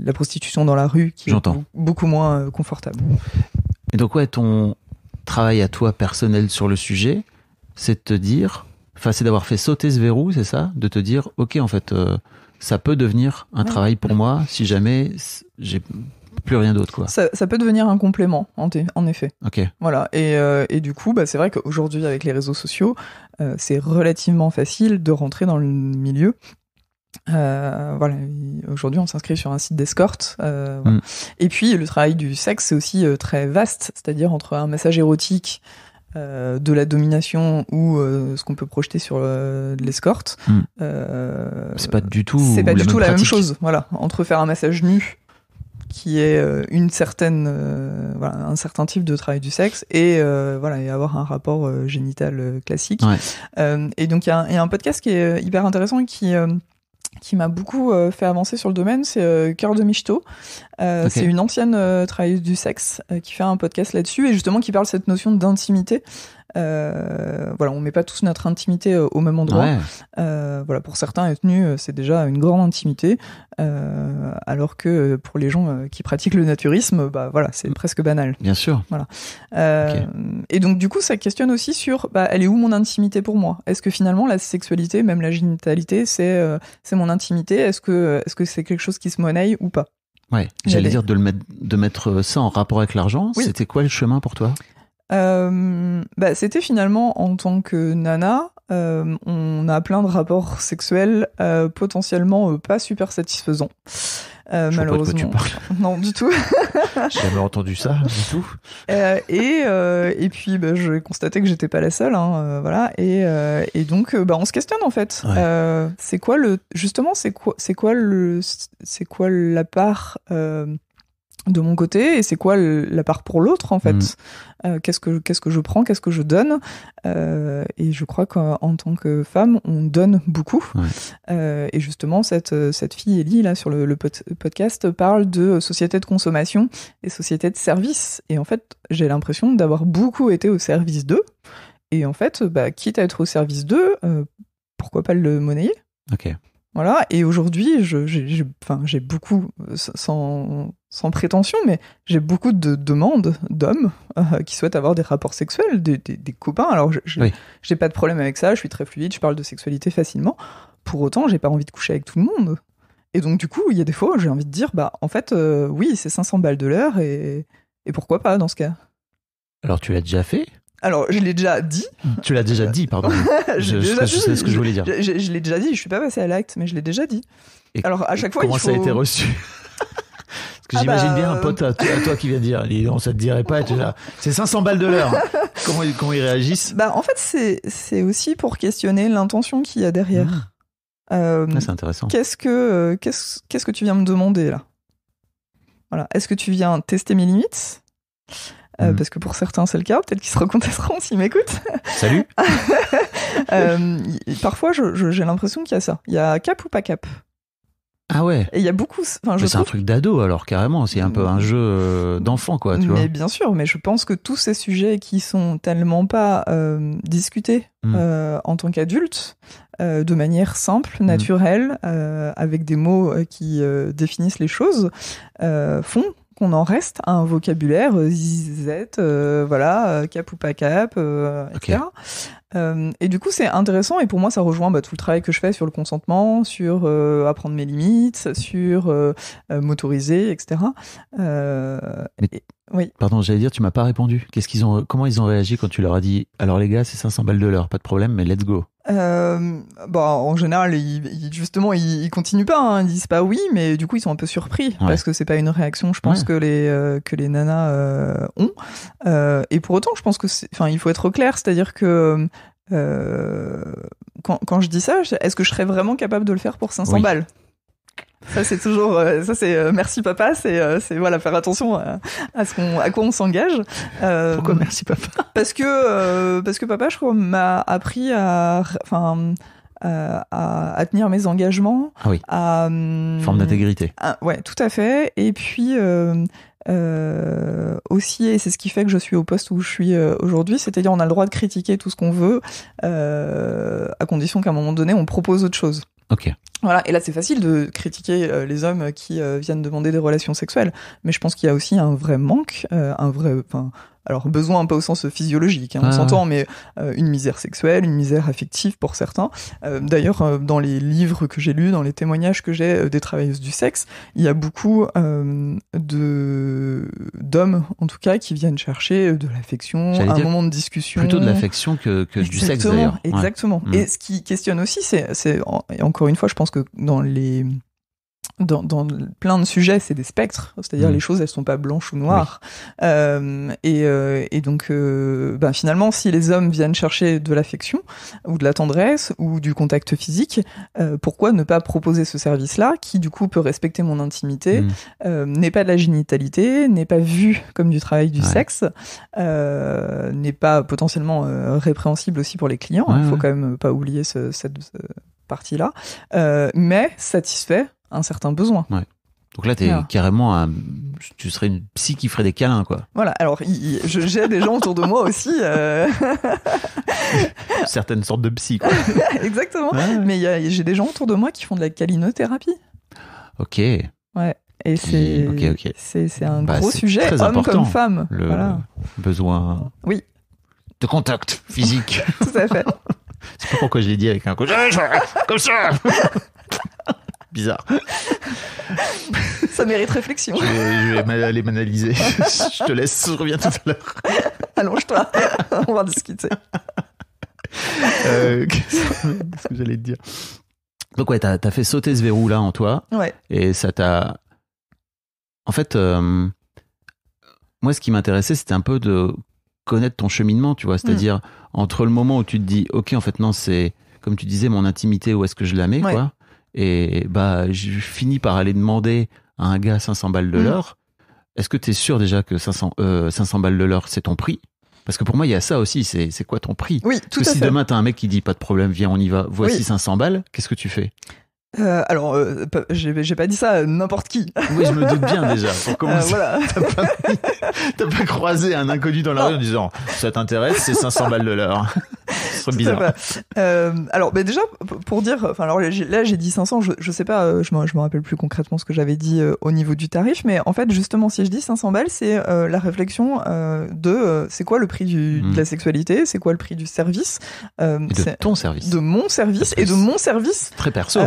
la prostitution dans la rue qui est beaucoup moins confortable. Et donc ouais, ton travail à toi personnel sur le sujet, c'est de te dire, enfin c'est d'avoir fait sauter ce verrou, c'est ça, de te dire, ok en fait, ça peut devenir un travail pour moi si jamais j'ai plus rien d'autre quoi. Ça, peut devenir un complément en, en effet. Ok. Voilà euh, et, du coup bah, c'est vrai qu'aujourd'hui avec les réseaux sociaux euh, c'est relativement facile de rentrer dans le milieu. Euh, voilà, aujourd'hui on s'inscrit sur un site d'escorte. Mm. Et puis le travail du sexe, c'est aussi très vaste, c'est-à-dire entre un massage érotique, de la domination ou ce qu'on peut projeter sur l'escorte. Mm. c'est pas du tout, c'est pas du tout la même chose. Voilà, entre faire un massage nu qui est euh, une certaine, euh, voilà, un certain type de travail du sexe et euh, voilà, et avoir un rapport génital classique. et donc il y, y, a un podcast qui est hyper intéressant et qui qui m'a beaucoup fait avancer sur le domaine, c'est Cœur de Michto. C'est une ancienne travailleuse du sexe qui fait un podcast là-dessus et justement qui parle cette notion d'intimité. Euh, voilà, on met pas tous notre intimité euh, au même endroit. Euh, voilà, pour certains, être nu, c'est déjà une grande intimité, alors que pour les gens qui pratiquent le naturisme, bah voilà, c'est mm. presque banal. Bien sûr. Voilà. Et donc du coup, ça questionne aussi sur, bah, elle est où mon intimité pour moi Est-ce que finalement la sexualité, même la génitalité, c'est c'est mon intimité Est-ce que que c'est quelque chose qui se monnaie ou pas Ouais, j'allais dire de le mettre, de mettre ça en rapport avec l'argent. C'était quoi le chemin pour toi euh, bah, c'était finalement en tant que nana, euh, on a plein de rapports sexuels euh, potentiellement pas super satisfaisants. malheureusement. tu parles. Non, du tout. J'ai jamais entendu ça, du tout. et, et puis, bah, je constatais que j'étais pas la seule, hein, voilà. Et, et donc, bah, on se questionne en fait. c'est quoi le, justement, c'est quoi, c'est quoi le, c'est quoi la part de mon côté et c'est quoi la part pour l'autre en fait mm. euh, qu'est-ce que qu'est-ce que je prends qu'est-ce que je donne euh, et je crois qu'en tant que femme on donne beaucoup euh, et justement cette cette fille Ellie là sur le, podcast parle de société de consommation et société de service et en fait j'ai l'impression d'avoir beaucoup été au service d'eux et en fait bah, quitte à être au service d'eux pourquoi pas le monnayer ok voilà. Et aujourd'hui, j'ai beaucoup, sans, sans prétention, mais j'ai beaucoup de demandes d'hommes euh, qui souhaitent avoir des rapports sexuels, des, copains. Alors, j'ai pas de problème avec ça, je suis très fluide, je parle de sexualité facilement. Pour autant, j'ai pas envie de coucher avec tout le monde. Et donc, du coup, il y a des fois j'ai envie de dire, bah, en fait, euh, oui, c'est 500 balles de l'heure et, et pourquoi pas dans ce cas Alors, tu l'as déjà fait alors, je l'ai déjà dit. Tu l'as déjà dit, pardon. je, sais ce que je voulais dire. Je, l'ai déjà dit, je suis pas passé à l'acte, mais je l'ai déjà dit. Alors, à chaque fois, comment il faut... ça a été reçu Parce que ah j'imagine bah, bien un pote à, toi, qui vient dire, on ça te dirait pas, c'est 500 balles de l'heure. comment, ils, comment ils réagissent Bah, en fait, c'est aussi pour questionner l'intention qu'il y a derrière. Ah. Euh, ah, c'est intéressant. Qu'est-ce que, euh, qu'est-ce que tu viens me demander là Voilà. Est-ce que tu viens tester mes limites euh, mm. parce que pour certains c'est le cas, peut-être qu'ils se recontesteront s'ils m'écoutent. Salut euh, Parfois j'ai l'impression qu'il y a ça. Il y a cap ou pas cap ah ouais. Et il y a beaucoup. c'est un truc d'ado alors carrément. C'est un peu un mm. jeu euh, d'enfant quoi. Tu bien sûr. Mais je pense que tous ces sujets qui sont tellement pas discutés mm. en tant qu'adultes, de manière simple, naturelle, avec des mots qui définissent les choses, font on en reste un vocabulaire euh, Z, euh, voilà, euh, cap ou pas cap, etc. et du coup, c'est intéressant et pour moi, ça rejoint bah, tout le travail que je fais sur le consentement, sur apprendre mes limites, sur m'autoriser, etc. oui. Pardon, j'allais dire, tu m'as pas répondu. Qu'est-ce qu'ils ont, comment ils ont réagi quand tu leur as dit, alors les gars, c'est 500 balles de l'heure, pas de problème, mais let's go euh, bon, bah, en général, justement, ils, continuent pas, hein. ils disent pas oui, mais du coup, ils sont un peu surpris parce que c'est pas une réaction, je pense que les euh, que les nanas euh, ont. Euh, et pour autant, je pense que, enfin, il faut être clair, c'est-à-dire que quand, quand, je dis ça, est-ce que je serais vraiment capable de le faire pour 500 balles ça c'est toujours, euh, ça c'est euh, merci papa, euh, c'est voilà faire attention à, ce qu'on à quoi on s'engage. Pourquoi merci papa Parce que parce que papa je crois m'a appris à enfin à, à, tenir mes engagements. Ah oui. À, hum, Forme d'intégrité. Ouais, tout à fait. Et puis. Euh, aussi, et c'est ce qui fait que je suis au poste où je suis aujourd'hui, c'est-à-dire on a le droit de critiquer tout ce qu'on veut, euh, à condition qu'à un moment donné on propose autre chose. Voilà, et là c'est facile de critiquer euh, les hommes qui euh, viennent demander des relations sexuelles, mais je pense qu'il y a aussi un vrai manque, euh, un vrai, enfin, alors besoin peu au sens physiologique, hein, on ah. s'entend, mais euh, une misère sexuelle, une misère affective pour certains. Euh, d'ailleurs, euh, dans les livres que j'ai lus, dans les témoignages que j'ai des travailleuses du sexe, il y a beaucoup de d'hommes, en tout cas, qui viennent chercher de l'affection, un moment de discussion. Plutôt de l'affection que, que du sexe, d'ailleurs. Exactement. Mm. Et ce qui questionne aussi, c'est encore une fois, je pense que dans les dans, plein de sujets, c'est des spectres, c'est-à-dire mmh. les choses, elles sont pas blanches ou noires. Euh, euh, et, donc, euh, bah, finalement, si les hommes viennent chercher de l'affection ou de la tendresse ou du contact physique, pourquoi ne pas proposer ce service-là, qui du coup peut respecter mon intimité, mmh. n'est pas de la génitalité, n'est pas vu comme du travail du sexe, n'est pas potentiellement répréhensible aussi pour les clients. Il hein, faut quand même pas oublier cette partie-là, mais satisfait un certain besoin. Donc là, t'es carrément tu serais une psy qui ferait des câlins, quoi. Voilà. Alors, j'ai des gens autour de moi aussi. Euh. Certaines sortes de psy, quoi. Exactement. Mais j'ai des gens autour de moi qui font de la calinothérapie. Ok. Ouais. Et c'est, c'est, un bah, gros sujet, homme comme femme. Le besoin. Oui. De contact physique. Tout à fait. c'est pas pourquoi je dit avec un coach. Comme ça bizarre. Ça mérite réflexion. Je vais, aller m'analyser. je te laisse, je reviens tout à l'heure. Allonge-toi, on va discuter. Euh, qu'est-ce que j'allais te dire Donc ouais, t'as as fait sauter ce verrou-là en toi. Ouais. Et ça t'a... En fait, euh, moi, ce qui m'intéressait, c'était un peu de connaître ton cheminement, tu vois. C'est-à-dire, hmm. entre le moment où tu te dis, OK, en fait, non, c'est, comme tu disais, mon intimité, où est-ce que je la mets, quoi et bah, je finis par aller demander à un gars 500 balles de mm. l'or, Est-ce que tu es sûr déjà que 500, 500 euh, balles de l'or, c'est ton prix parce que pour moi, il y a ça aussi, c'est, quoi ton prix Oui, Parce que si demain, as un mec qui dit pas de problème, viens, on y va, voici 500 balles, qu'est-ce que tu fais euh, alors, euh, j'ai pas dit ça à euh, n'importe qui. Oui, je me doute bien déjà. Pour commencer, t'as pas, croisé un inconnu dans la rue en disant ça t'intéresse, c'est 500 balles de l'heure. C'est bizarre. alors, déjà, pour dire, enfin, alors là j'ai dit 500, je, sais pas, je me rappelle plus concrètement ce que j'avais dit au niveau du tarif, mais en fait, justement, si je dis 500 balles, c'est la réflexion de c'est quoi le prix de hmm. la sexualité, c'est quoi le prix du service, de ton service, de mon service et de mon service très perso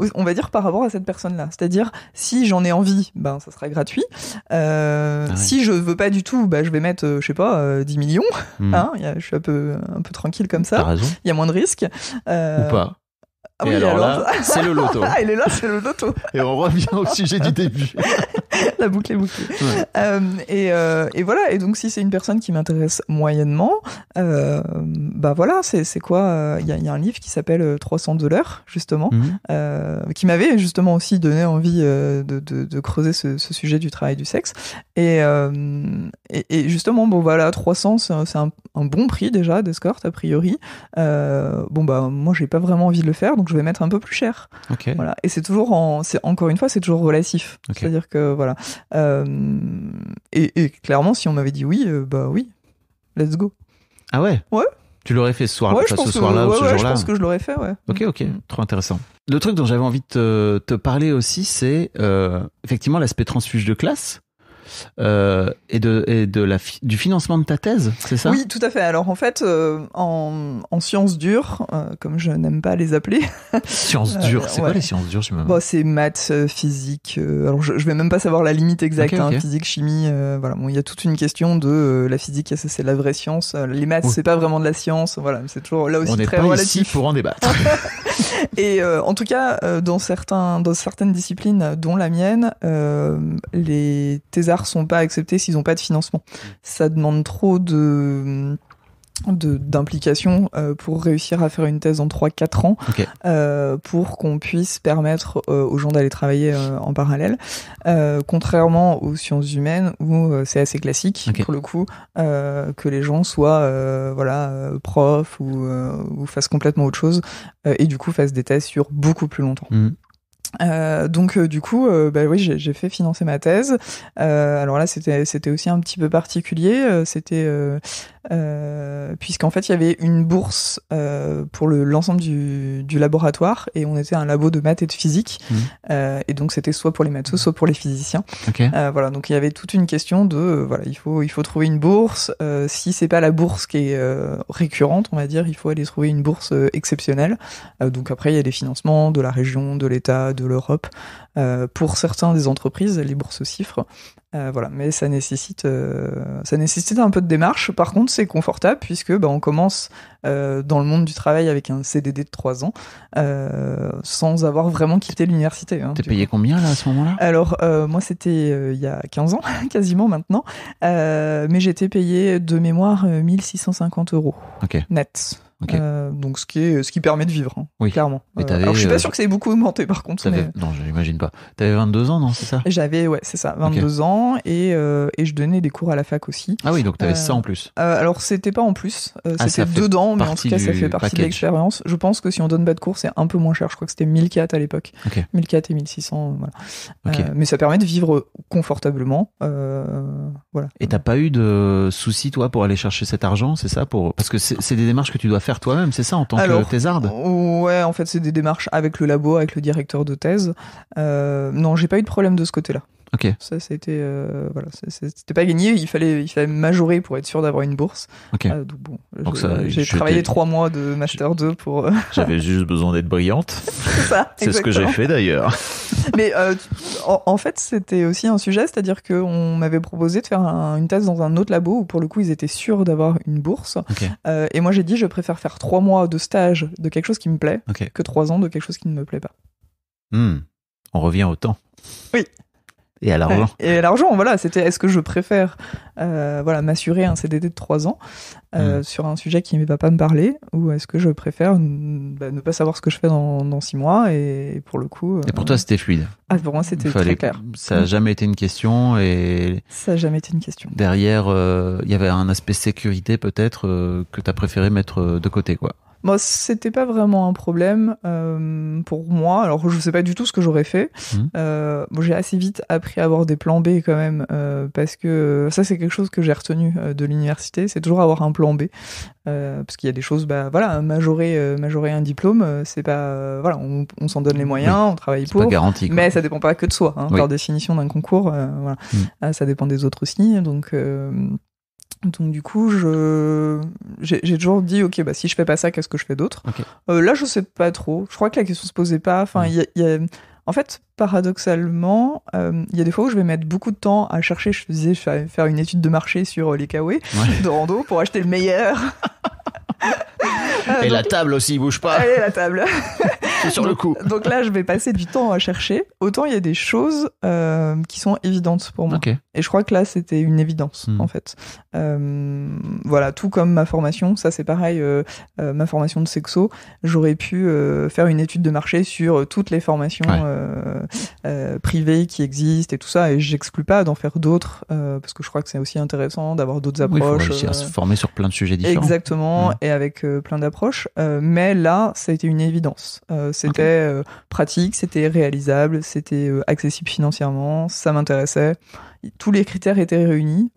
euh, on va dire par rapport à cette personne-là. C'est-à-dire, si j'en ai envie, ben ça sera gratuit. Euh, ah si je veux pas du tout, ben, je vais mettre, euh, je sais pas, 10 millions. Hmm. Hein, je suis un peu, un peu tranquille comme ça. Il y a moins de risques. Ah et alors, là, c'est le loto. Ah, Il est là, c'est le loto. et on revient au sujet du début. La boucle est bouclée. Euh, euh, et, voilà. Et donc, si c'est une personne qui m'intéresse moyennement, euh, bah voilà, c'est quoi euh, Il y, a un livre qui s'appelle 300 dollars, justement, mhm. qui m'avait justement aussi donné envie de, creuser ce, sujet du travail du sexe. Et, justement, bon, voilà, 300, c'est un, bon prix déjà d'escorte, a priori. bon, bah, moi, j'ai pas vraiment envie de le faire je vais mettre un peu plus cher. Voilà. Et c'est toujours, en, c'est encore une fois, c'est toujours relatif. C'est-à-dire que voilà. Euh, et, clairement, si on m'avait dit oui, euh, bah oui, let's go. Ah ouais. Ouais. Tu l'aurais fait ce soir-là, ce soir-là ou ce jour-là Je pense que je l'aurais fait, ouais. Ok, ok, mm. trop intéressant. Le truc dont j'avais envie de te, parler aussi, c'est euh, effectivement l'aspect transfuge de classe. Euh, et de, et de la du financement de ta thèse, c'est ça Oui, tout à fait. Alors en fait, euh, en, en, sciences dures, euh, comme je n'aime pas les appeler. sciences dures, c'est quoi les sciences dures C'est maths, physique. alors je, ne vais même pas savoir la limite exacte. Hein, physique, chimie, voilà. il y a toute une question de la physique, c'est la vraie science. les maths, ce c'est pas vraiment de la science. Voilà, c'est toujours là aussi On très pas Ici pour en débattre. Et euh, en tout cas, euh, dans, certains, dans certaines disciplines, dont la mienne, euh, les thésards sont pas acceptés s'ils n'ont pas de financement. Mmh. Ça demande trop de d'implication euh, pour réussir à faire une thèse en 3-4 ans euh, pour qu'on puisse permettre euh, aux gens d'aller travailler en parallèle contrairement aux sciences humaines où c'est assez classique pour le coup que les gens soient voilà prof ou, fassent complètement autre chose et du coup fassent des thèses sur beaucoup plus longtemps mmh. Euh, donc euh, du coup, euh, bah oui, j'ai fait financer ma thèse. Euh, alors là, c'était c'était aussi un petit peu particulier. c'était puisqu'en fait, il y avait une bourse pour l'ensemble du, du, laboratoire et on était un labo de maths et de physique. Mmh. et donc c'était soit pour les maths, soit mmh. pour les physiciens. voilà. Donc il y avait toute une question de voilà, il faut il faut trouver une bourse. si c'est pas la bourse qui est récurrente, on va dire, il faut aller trouver une bourse exceptionnelle. donc après, il y a des financements de la région, de l'État, de l'Europe. Euh, pour certains des entreprises, les bourses chiffres, euh, voilà, mais ça nécessite, euh, ça nécessite un peu de démarche. Par contre, c'est confortable puisque bah, on commence euh, dans le monde du travail avec un CDD de 3 ans sans avoir vraiment quitté l'université. Hein, T'es payé combien là, à ce moment-là Alors, moi, c'était il y a 15 ans, quasiment maintenant, mais j'étais payé de mémoire 1650 euros net. donc ce qui est ce qui permet de vivre hein, clairement je suis pas sûr que ça ait beaucoup augmenté par contre mais... non j'imagine pas t'avais 22 ans non c'est ça j'avais ouais c'est ça 22 ans euh, et, je donnais des cours à la fac aussi. Ah oui, donc tu avais euh, ça en plus. Euh, alors c'était pas en plus, ah, c'était dedans, mais en tout cas ça fait partie de l'expérience. Je pense que si on donne pas de cours, c'est un peu moins cher. Je crois que c'était 1400 à l'époque. Okay. et 1600, voilà. mais ça permet de vivre confortablement. voilà. Et t'as pas eu de soucis toi pour aller chercher cet argent, c'est ça pour... Parce que c'est des démarches que tu dois faire toi-même, c'est ça en tant que thésarde Ouais, en fait c'est des démarches avec le labo, avec le directeur de thèse. non, j'ai pas eu de problème de ce côté-là. Ok. Ça, c'était euh, voilà, c'était pas gagné. Il fallait, il fallait majorer pour être sûr d'avoir une bourse. Euh, donc bon, j'ai travaillé trois mois de master 2 pour. Euh, J'avais juste besoin d'être brillante. c'est ça. c'est ce que j'ai fait d'ailleurs. Mais en, fait, c'était aussi un sujet, c'est-à-dire qu'on m'avait proposé de faire une thèse dans un autre labo où pour le coup ils étaient sûrs d'avoir une bourse. et moi, j'ai dit, je préfère faire trois mois de stage de quelque chose qui me plaît que trois ans de quelque chose qui ne me plaît pas. Hmm. On revient au temps. Oui. Et à l'argent. Et à l'argent, voilà. C'était est-ce que je préfère euh, voilà, m'assurer un CDD de 3 ans euh, hmm. sur un sujet qui ne va pas me parler ou est-ce que je préfère bah, ne pas savoir ce que je fais dans, dans 6 mois et, pour le coup. Et pour euh, toi, c'était fluide ah, Pour moi, c'était très clair. Ça n'a hmm. jamais été une question et. Ça n'a jamais été une question. Derrière, euh, il y avait un aspect sécurité peut-être euh, que tu as préféré mettre de côté, quoi. Bah, c'était pas vraiment un problème euh, pour moi. Alors, je sais pas du tout ce que j'aurais fait. Mmh. Euh, j'ai assez vite appris à avoir des plans B quand même, euh, parce que ça, c'est quelque chose que j'ai retenu de l'université. C'est toujours avoir un plan B, parce qu'il y a des choses, bah voilà, majorer, majorer un diplôme, c'est pas, voilà, on, s'en donne les moyens, on travaille pour. Pas Mais ça dépend pas que de soi. Hein, par définition d'un concours, voilà, mmh. ça dépend des autres aussi. Donc donc du coup, je j'ai toujours dit ok bah si je fais pas ça, qu'est-ce que je fais d'autre euh, Là, je sais pas trop. Je crois que la question se posait pas. Enfin, il en fait paradoxalement, euh, il y a des fois où je vais mettre beaucoup de temps à chercher. Je faisais faire une étude de marché sur les kawaii e de rando pour acheter le meilleur. Et la table aussi, il bouge pas. Allez, la table. C'est sur le coup. Donc là, je vais passer du temps à chercher. Autant il y a des choses euh, qui sont évidentes pour moi. Et je crois que là, c'était une évidence, hmm. en fait. Euh, voilà, tout comme ma formation, ça c'est pareil, euh, ma formation de sexo, j'aurais pu faire une étude de marché sur toutes les formations privées qui existent et tout ça. Et j'exclus pas d'en faire d'autres, parce que je crois que c'est aussi intéressant d'avoir d'autres approches. Oui, il réussir à se former sur plein de sujets différents. Exactement. Hmm avec euh, plein d'approches. Euh, mais là, ça a été une évidence. Euh, c'était pratique, c'était réalisable, c'était accessible financièrement, ça m'intéressait. Tous les critères étaient réunis.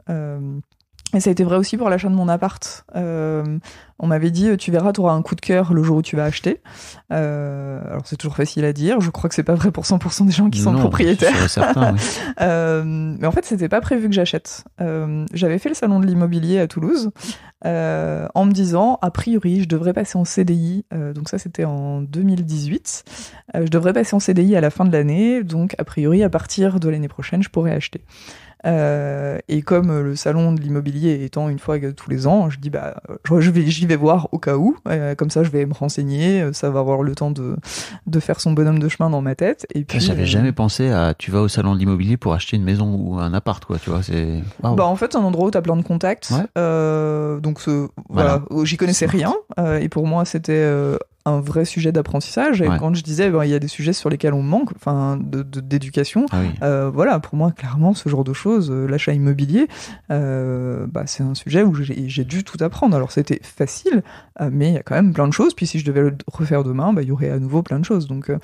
Et ça a été vrai aussi pour l'achat de mon appart. Euh, on m'avait dit, tu verras, tu auras un coup de cœur le jour où tu vas acheter. Euh, alors c'est toujours facile à dire. Je crois que c'est pas vrai pour 100% des gens qui sont propriétaires. Certain, oui. Euh, mais en fait, c'était pas prévu que j'achète. J'avais fait le salon de l'immobilier à Toulouse en me disant, a priori, je devrais passer en CDI. donc ça, c'était en 2018. je devrais passer en CDI à la fin de l'année. Donc a priori, à partir de l'année prochaine, je pourrais acheter. Euh, et comme euh, le salon de l'immobilier étant une fois tous les ans, je dis bah je vais j'y vais voir au cas où. Euh, comme ça, je vais me renseigner. Ça va avoir le temps de, de faire son bonhomme de chemin dans ma tête. Et puis j'avais jamais pensé à tu vas au salon de l'immobilier pour acheter une maison ou un appart quoi. Tu vois c'est. Bah en fait un endroit où t'as plein de contacts. donc ce, voilà. j'y connaissais rien et pour moi c'était un vrai sujet d'apprentissage. Et quand je disais, ben, il y a des sujets sur lesquels on manque, enfin, d'éducation. Ah euh, voilà, pour moi, clairement, ce genre de choses, euh, l'achat immobilier, euh, bah, c'est un sujet où j'ai dû tout apprendre. Alors, c'était facile, mais il y a quand même plein de choses. Puis, si je devais le refaire demain, bah, il y aurait à nouveau plein de choses. Donc, mmh.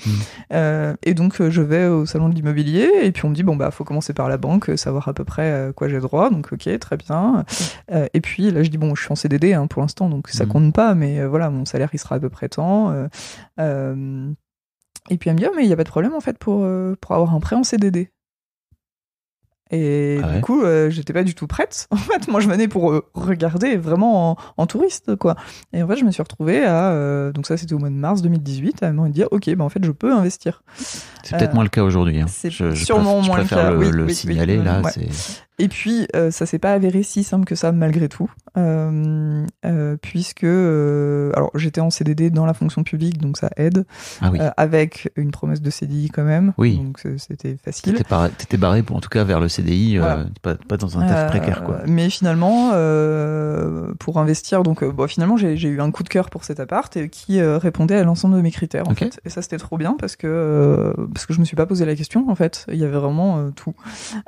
et donc, je vais au salon de l'immobilier et puis on me dit, bon, bah, faut commencer par la banque, savoir à peu près à quoi j'ai droit. Donc, ok, très bien. et puis, là, je dis, bon, je suis en CDD hein, pour l'instant, donc ça mmh. compte pas, mais voilà, mon salaire, il sera à peu près temps. Euh, euh, et puis elle me dit, mais il n'y a pas de problème en fait pour, euh, pour avoir un prêt en CDD. Et ah du coup, j'étais pas du tout prête. En fait, moi, je venais pour regarder vraiment en, touriste, quoi. Et en fait, je me suis retrouvée à. donc, ça, c'était au mois de mars 2018, à me dire Ok, ben, en fait, je peux investir. C'est peut-être moins le cas aujourd'hui. Hein. je préfère, le signaler, là. Et puis, euh, ça s'est pas avéré si simple que ça malgré tout, euh, euh, puisque alors j'étais en CDD dans la fonction publique, donc ça aide, ah avec une promesse de CDI quand même. Oui. Donc c'était facile. Tu étais barré pour en tout cas vers le CDI, pas, dans un taf précaire quoi. Mais finalement, pour investir, donc finalement j'ai, eu un coup de cœur pour cet appart qui répondait à l'ensemble de mes critères en Et ça c'était trop bien parce que parce que je me suis pas posé la question en fait. Il y avait vraiment tout.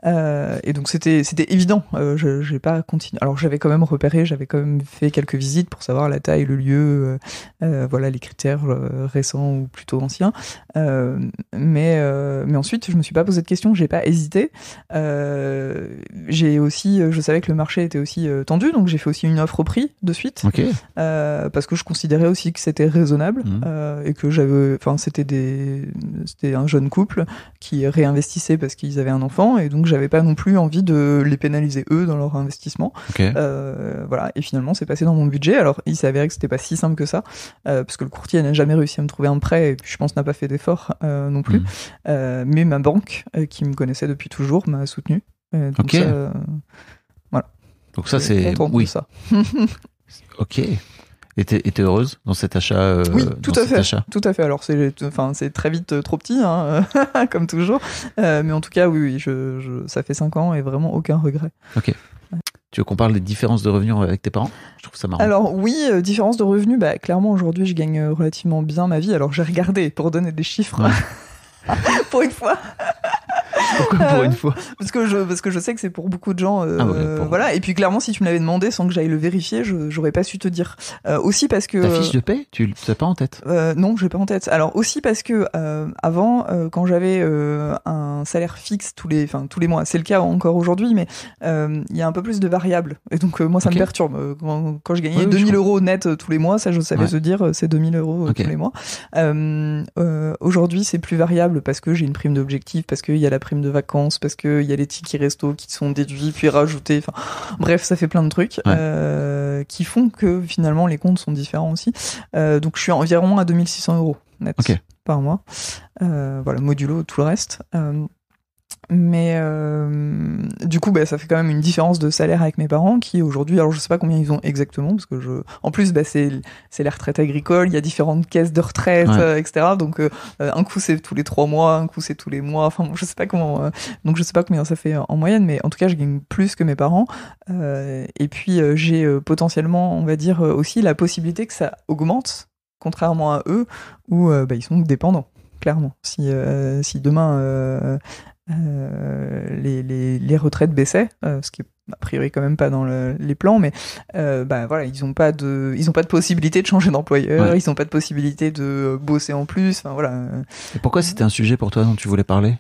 et donc c'était c'était évident. Euh, je j'ai pas continué. Alors j'avais quand même repéré, j'avais quand même fait quelques visites pour savoir la taille, le lieu, euh, euh, voilà les critères récents ou plutôt anciens. mais mais ensuite, je me suis pas posé de questions, j'ai pas hésité. j'ai aussi, je savais que le marché était aussi tendu, donc j'ai fait aussi une offre au prix de suite, parce que je considérais aussi que c'était raisonnable mmh. et que j'avais, enfin c'était des, c'était un jeune couple qui réinvestissait parce qu'ils avaient un enfant et donc j'avais pas non plus envie de les pénaliser eux dans leur investissement. Euh, voilà. Et finalement, c'est passé dans mon budget. Alors, il s'est avéré que c'était pas si simple que ça, euh, parce que le courtier n'a jamais réussi à me trouver un prêt, et puis je pense n'a pas fait d'effort euh, non plus. Hmm. mais ma banque, qui me connaissait depuis toujours, m'a soutenu. donc ça, voilà. Donc ça, c'est oui. Ça. ok était, était heureuse dans cet achat. Euh, oui, tout à fait. Tout à fait. Alors c'est, enfin c'est très vite euh, trop petit, hein, comme toujours. Euh, mais en tout cas, oui, je, ça fait 5 ans et vraiment aucun regret. Ok. Tu veux qu'on parle des différences de revenus avec tes parents Je trouve ça marrant. Alors oui, différence de revenus, bah, clairement aujourd'hui je gagne relativement bien ma vie. Alors j'ai regardé pour donner des chiffres. pour une fois. Pourquoi pour euh, une fois Parce que je parce que je sais que c'est pour beaucoup de gens. Ah, euh, voilà. Et puis clairement, si tu me l'avais demandé sans que j'aille le vérifier, je j'aurais pas su te dire. Euh, aussi parce que ta fiche de paie, tu l'as pas en tête Non, je l'ai pas en tête. Alors aussi parce que avant, quand j'avais un salaire fixe tous les enfin tous les mois, c'est le cas encore aujourd'hui, mais il y a un peu plus de variables. Et donc moi, ça me perturbe quand, je gagnais 2000 euros net tous les mois. Ça, je savais se dire, c'est 2000 euros tous les mois. aujourd'hui, c'est plus variable parce que j'ai une prime d'objectif, parce qu'il y a la de vacances parce qu'il y a les tickets resto qui sont déduits puis rajoutés. Enfin, bref, ça fait plein de trucs euh, qui font que finalement les comptes sont différents aussi. Euh, donc je suis environ à 2600 euros net par mois. Euh, voilà, modulo tout le reste. Mais euh, du coup, bah, ça fait quand même une différence de salaire avec mes parents qui aujourd'hui, alors je sais pas combien ils ont exactement, parce que je, en plus, bah, c'est c'est la retraite agricole, il y a différentes caisses de retraite, euh, etc. Donc euh, un coup c'est tous les trois mois, un coup c'est tous les mois. Enfin, bon, je sais pas comment. donc je sais pas combien ça fait en moyenne, mais en tout cas, je gagne plus que mes parents. et puis j'ai potentiellement, on va dire aussi la possibilité que ça augmente, contrairement à eux où bah, ils sont dépendants clairement. Si, si demain euh, les, retraites baissaient, euh, ce qui est a priori quand même pas dans les plans, mais euh, bah, voilà, ils n'ont pas de, ils ont pas de possibilité de changer d'employeur, ils n'ont pas de possibilité de bosser en plus. voilà. pourquoi c'était un sujet pour toi dont tu voulais parler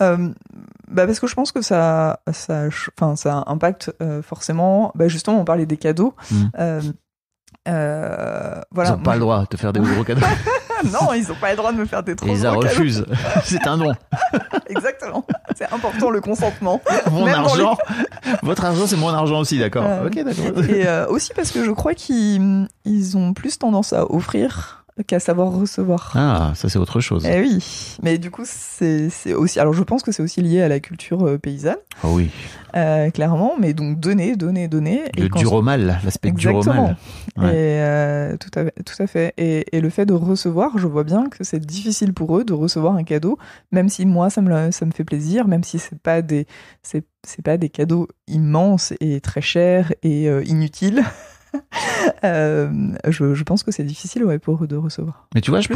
bah parce que je pense que ça, ça, enfin ça impacte forcément. Bah, justement, on parlait des cadeaux. Mmh. voilà. Ils n'ont pas le droit de faire des gros cadeaux. Ah non, ils ont pas le droit de me faire des trucs. Ils refusent. C'est un non. Exactement. C'est important le consentement. Mon argent. Votre argent, c'est mon argent aussi, d'accord. Euh, ok, d'accord. Et euh, aussi parce que je crois qu'ils mm, ont plus tendance à offrir qu'à savoir recevoir. Ah, ça c'est autre chose. Eh oui, mais du coup c'est aussi. Alors je pense que c'est aussi lié à la culture euh, paysanne. Ah oui. Euh, clairement, mais donc donner, donner, donner. Le et dur au mal, l'aspect dur au mal. tout, à, fait. Et, le fait de recevoir, je vois bien que c'est difficile pour eux de recevoir un cadeau, même si moi ça me ça me fait plaisir, même si c'est pas des c'est pas des cadeaux immenses et très chers et euh, inutiles. Euh, je, pense que c'est difficile pour eux de recevoir. Mais tu vois, je,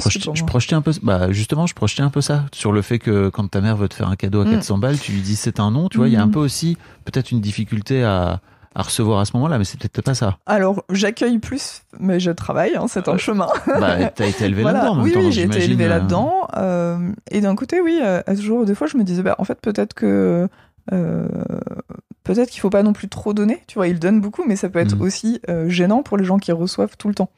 projetais un peu, bah, justement, je projetais un peu ça sur le fait que quand ta mère veut te faire un cadeau à 400 mm. balles, tu lui dis c'est un nom. Tu vois, il y a un mm. peu aussi peut-être une difficulté à, recevoir à ce moment-là, mais c'est peut-être pas ça. Alors, j'accueille plus, mais je travaille, hein, c'est un chemin. bah, t'as été élevé là-dedans, Oui, oui j'ai été élevé euh. là-dedans. Euh, et d'un côté, oui, à ce jour, des fois, je me disais, bah, en fait, peut-être que peut-être qu'il faut pas non plus trop donner. Tu vois, ils donnent beaucoup, mais ça peut être mm. aussi euh, gênant pour les gens qui reçoivent tout le temps.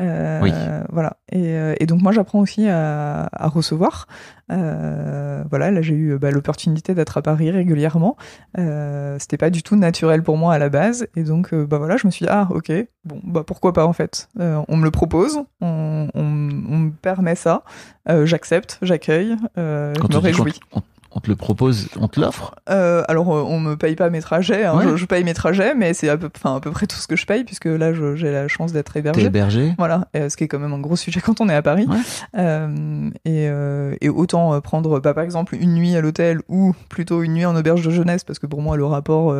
Euh, oui. Voilà. Euh, et, donc moi, j'apprends aussi à, recevoir. voilà, là j'ai eu bah, l'opportunité d'être à Paris régulièrement. C'était pas du tout naturel pour moi à la base, et donc bah voilà, je me suis dit, ah ok, bon bah pourquoi pas en fait. on me le propose, on, me permet ça, j'accepte, j'accueille, je me réjouis on te le propose, on te l'offre euh, Alors, euh, on me paye pas mes trajets. Hein. Je, paye mes trajets, mais c'est à peu, près tout ce que je paye, puisque là, j'ai la chance d'être hébergé. hébergé. Voilà, euh, ce qui est quand même un gros sujet quand on est à Paris. et, autant prendre, bah, par exemple, une nuit à l'hôtel ou plutôt une nuit en auberge de jeunesse, parce que pour moi, le rapport. ouais,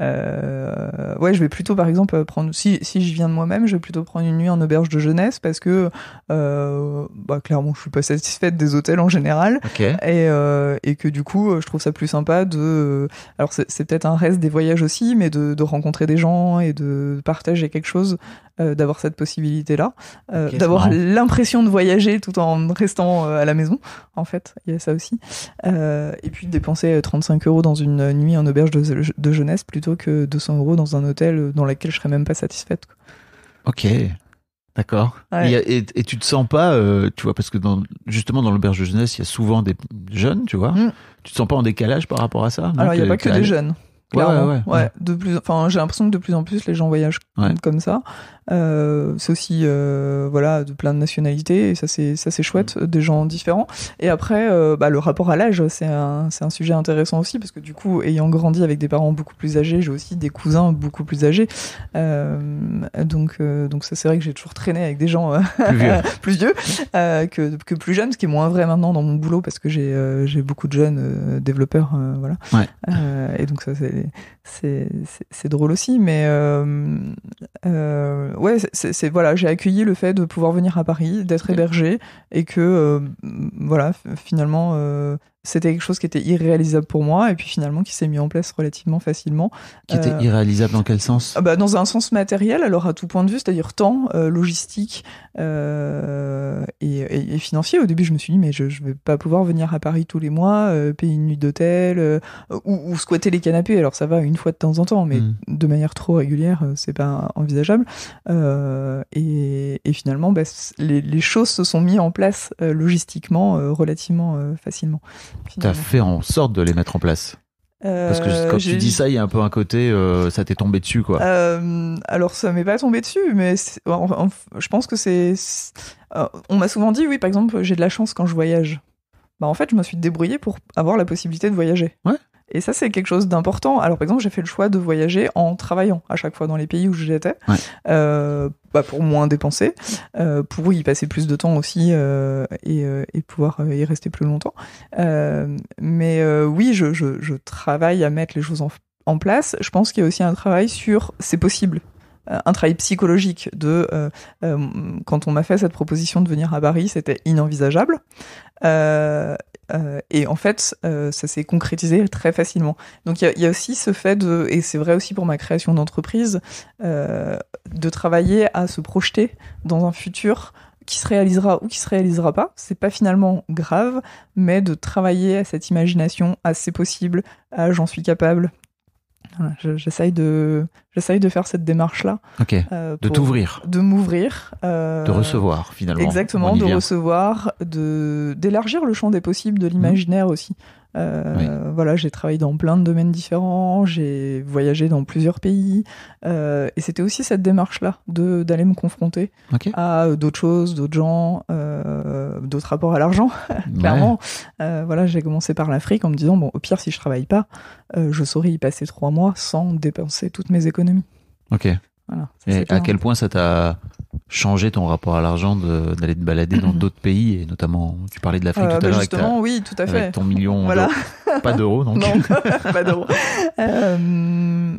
je vais plutôt, par exemple, prendre. Si, si je viens de moi-même, je vais plutôt prendre une nuit en auberge de jeunesse, parce que bah, clairement, je suis pas satisfaite des hôtels en général. et et que du coup, euh, je trouve ça plus sympa de. Euh, alors, c'est peut-être un reste des voyages aussi, mais de, rencontrer des gens et de partager quelque chose, euh, d'avoir cette possibilité-là, d'avoir l'impression de voyager tout en restant à la maison, en fait, il y a ça aussi. et puis, de dépenser 35 euros dans une nuit en auberge de, jeunesse plutôt que 200 euros dans un hôtel dans lequel je serais même pas satisfaite. Ok. D'accord. Et, tu te sens pas, euh, tu vois, parce que dans, justement dans l'auberge de jeunesse, il y a souvent des jeunes, tu vois. Mm. Tu te sens pas en décalage par rapport à ça Alors il n'y a pas que des jeunes. Ouais, ouais, ouais, De plus, enfin, j'ai l'impression que de plus en plus les gens voyagent comme ça. Euh, c'est aussi euh, voilà de plein de nationalités et ça c'est ça c'est chouette, mm. des gens différents. Et après, euh, bah, le rapport à l'âge, c'est un c'est un sujet intéressant aussi parce que du coup, ayant grandi avec des parents beaucoup plus âgés, j'ai aussi des cousins beaucoup plus âgés. donc donc ça c'est vrai que j'ai toujours traîné avec des gens plus vieux, que que plus jeunes, ce qui est moins vrai maintenant dans mon boulot parce que j'ai j'ai beaucoup de jeunes développeurs voilà. et donc ça c'est c'est drôle aussi, mais ouais, c'est voilà, j'ai accueilli le fait de pouvoir venir à Paris, d'être hébergé et que euh, voilà, finalement euh, c'était quelque chose qui était irréalisable pour moi et puis finalement qui s'est mis en place relativement facilement. Qui était euh, irréalisable dans quel sens ah bah Dans un sens matériel, alors à tout point de vue, c'est-à-dire temps, euh, logistique euh, et, financier. Au début, je me suis dit, mais je vais pas pouvoir venir à Paris tous les mois, euh, payer une nuit d'hôtel ou, squatter les canapés. Alors ça va une fois de temps en temps, mais hmm. de manière trop régulière, c'est pas envisageable. Et, finalement, bah, les, les, choses se sont mises en place logistiquement relativement facilement. Tu fait en sorte de les mettre en place parce que euh, quand tu dis ça, il y a un peu un côté, euh, ça t'est tombé dessus, quoi. Euh, alors, ça m'est pas tombé dessus, mais je pense que c'est. on m'a souvent dit, oui, par exemple, j'ai de la chance quand je voyage. Bah, en fait, je me suis débrouillé pour avoir la possibilité de voyager. Ouais. Et ça, c'est quelque chose d'important. Alors, par exemple, j'ai fait le choix de voyager en travaillant à chaque fois dans les pays où j'étais, euh, bah, pour moins dépenser, euh, pour y passer plus de temps aussi euh, et, pouvoir y rester plus longtemps. mais oui, je, travaille à mettre les choses en, place. Je pense qu'il y a aussi un travail sur c'est possible un travail psychologique de quand on m'a fait cette proposition de venir à Paris, c'était inenvisageable. Euh, euh, et en fait, euh, ça s'est concrétisé très facilement. Donc il y, a aussi ce fait de, et c'est vrai aussi pour ma création d'entreprise, euh, de travailler à se projeter dans un futur qui se réalisera ou qui se réalisera pas, c'est pas finalement grave, mais de travailler à cette imagination, à c'est possible, à ah, j'en suis capable, j'essaye de de faire cette démarche là. Euh, de t'ouvrir. De m'ouvrir. Euh, de recevoir finalement. Exactement, de recevoir, de d'élargir le champ des possibles, de l'imaginaire aussi. Euh, voilà, j'ai travaillé dans plein de domaines différents, j'ai voyagé dans plusieurs pays, euh, et c'était aussi cette démarche-là d'aller me confronter à d'autres choses, d'autres gens, euh, d'autres rapports à l'argent. Clairement, voilà, j'ai commencé par l'Afrique en me disant bon, au pire si je travaille pas, je saurais y passer trois mois sans dépenser toutes mes économies. Ok et à quel point ça t'a changé ton rapport à l'argent d'aller te balader dans mhm. d'autres pays et notamment tu parlais de l'Afrique euh, tout à bah, l'heure avec, oui, tout à fait. ton million voilà. pas d'euros donc pas d'euros euh,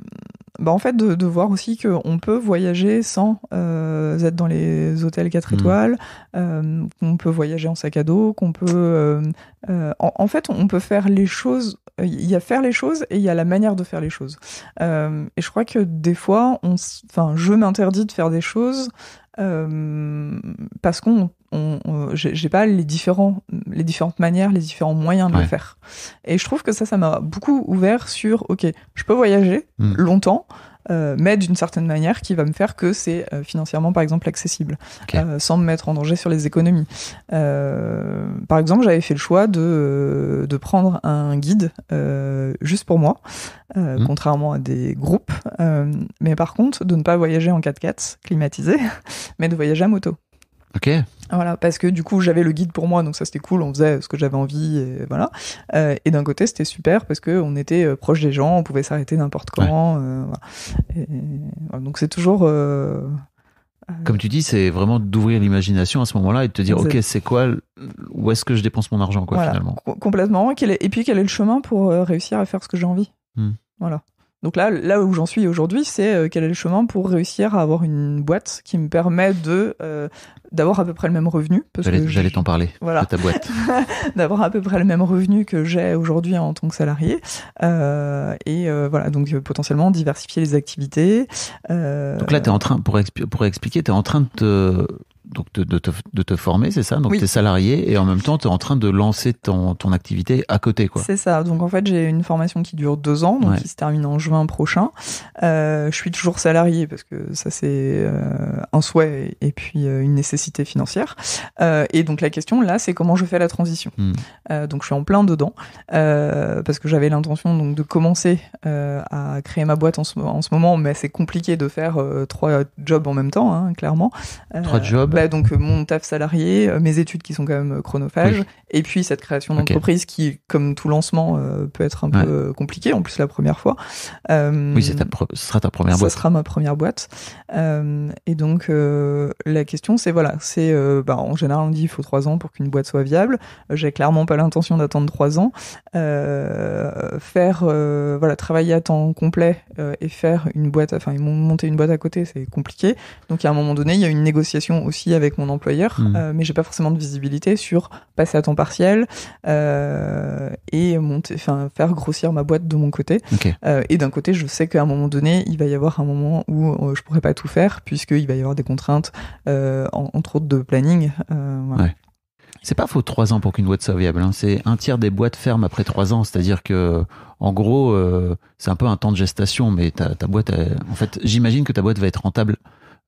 bah en fait, de, voir aussi qu'on peut voyager sans euh, être dans les hôtels 4 mm. étoiles, euh, qu'on peut voyager en sac à dos, qu'on peut. Euh, en, fait, on peut faire les choses. Il y a faire les choses et il y a la manière de faire les choses. et je crois que des fois, on enfin, je m'interdis de faire des choses euh, parce qu'on on, j'ai pas les différents les différentes manières les différents moyens de le faire et je trouve que ça ça m'a beaucoup ouvert sur ok je peux voyager hmm. longtemps euh, mais d'une certaine manière qui va me faire que c'est euh, financièrement par exemple accessible euh, sans me mettre en danger sur les économies par exemple j'avais fait le choix de, de prendre un guide juste pour moi mhm. contrairement à des groupes mais par contre de ne pas voyager en 4x4 climatisé mais de voyager à moto Ok. Voilà, parce que du coup, j'avais le guide pour moi, donc ça c'était cool, on faisait ce que j'avais envie, et voilà. Euh, et d'un côté, c'était super parce qu'on était euh, proche des gens, on pouvait s'arrêter n'importe quand. Euh, donc c'est toujours. Comme tu dis, c'est vraiment d'ouvrir l'imagination à ce moment-là et de te dire, ok, c'est quoi, où est-ce que je dépense mon argent, quoi, finalement. Complètement. Et puis, quel est le chemin pour réussir à faire ce que j'ai envie hmm. Voilà. Donc là, là où j'en suis aujourd'hui, c'est euh, quel est le chemin pour réussir à avoir une boîte qui me permet de euh, d'avoir à peu près le même revenu. J'allais t'en parler voilà. ta boîte. d'avoir à peu près le même revenu que j'ai aujourd'hui en tant que salarié. Euh, et voilà, donc potentiellement diversifier les activités. donc là, tu es en train, pour, pour expliquer, tu es en train de te donc de, te, de, te, former, c'est ça Donc tu es salarié et en même temps tu es en train de lancer ton, ton activité à côté. quoi. C'est ça. Donc en fait j'ai une formation qui dure deux ans, donc qui se termine en juin prochain. Euh, je suis toujours salarié parce que ça c'est euh, un souhait et puis euh, une nécessité financière. et donc la question là c'est comment je fais la transition. Hmm. donc je suis en plein dedans parce que j'avais l'intention donc de commencer à créer ma boîte en ce, en ce moment, mais c'est compliqué de faire trois jobs en même temps, hein, clairement. trois jobs bah, donc euh, mon taf salarié, euh, mes études qui sont quand même euh, chronophages, et puis cette création d'entreprise qui, comme tout lancement, peut être un peu compliqué, en plus la première fois. oui, ce sera ta première boîte. Ce sera ma première boîte. et donc la question, c'est voilà, c'est bah, en général on dit il faut trois ans pour qu'une boîte soit viable. J'ai clairement pas l'intention d'attendre trois ans. faire voilà travailler à temps complet et faire une boîte, enfin monter une boîte à côté, c'est compliqué. Donc à un moment donné, il y a une négociation aussi avec mon employeur, hmm. euh, mais j'ai pas forcément de visibilité sur passer à temps partiel euh, et monter, faire grossir ma boîte de mon côté. Euh, et d'un côté, je sais qu'à un moment donné, il va y avoir un moment où je pourrai pas tout faire puisqu'il va y avoir des contraintes, entre autres de planning. Ouais. C'est pas faut trois ans pour qu'une boîte soit viable. Hein. C'est un tiers des boîtes ferment après trois ans. C'est-à-dire que, en gros, c'est un peu un temps de gestation, mais ta, boîte, en fait, j'imagine que ta boîte va être rentable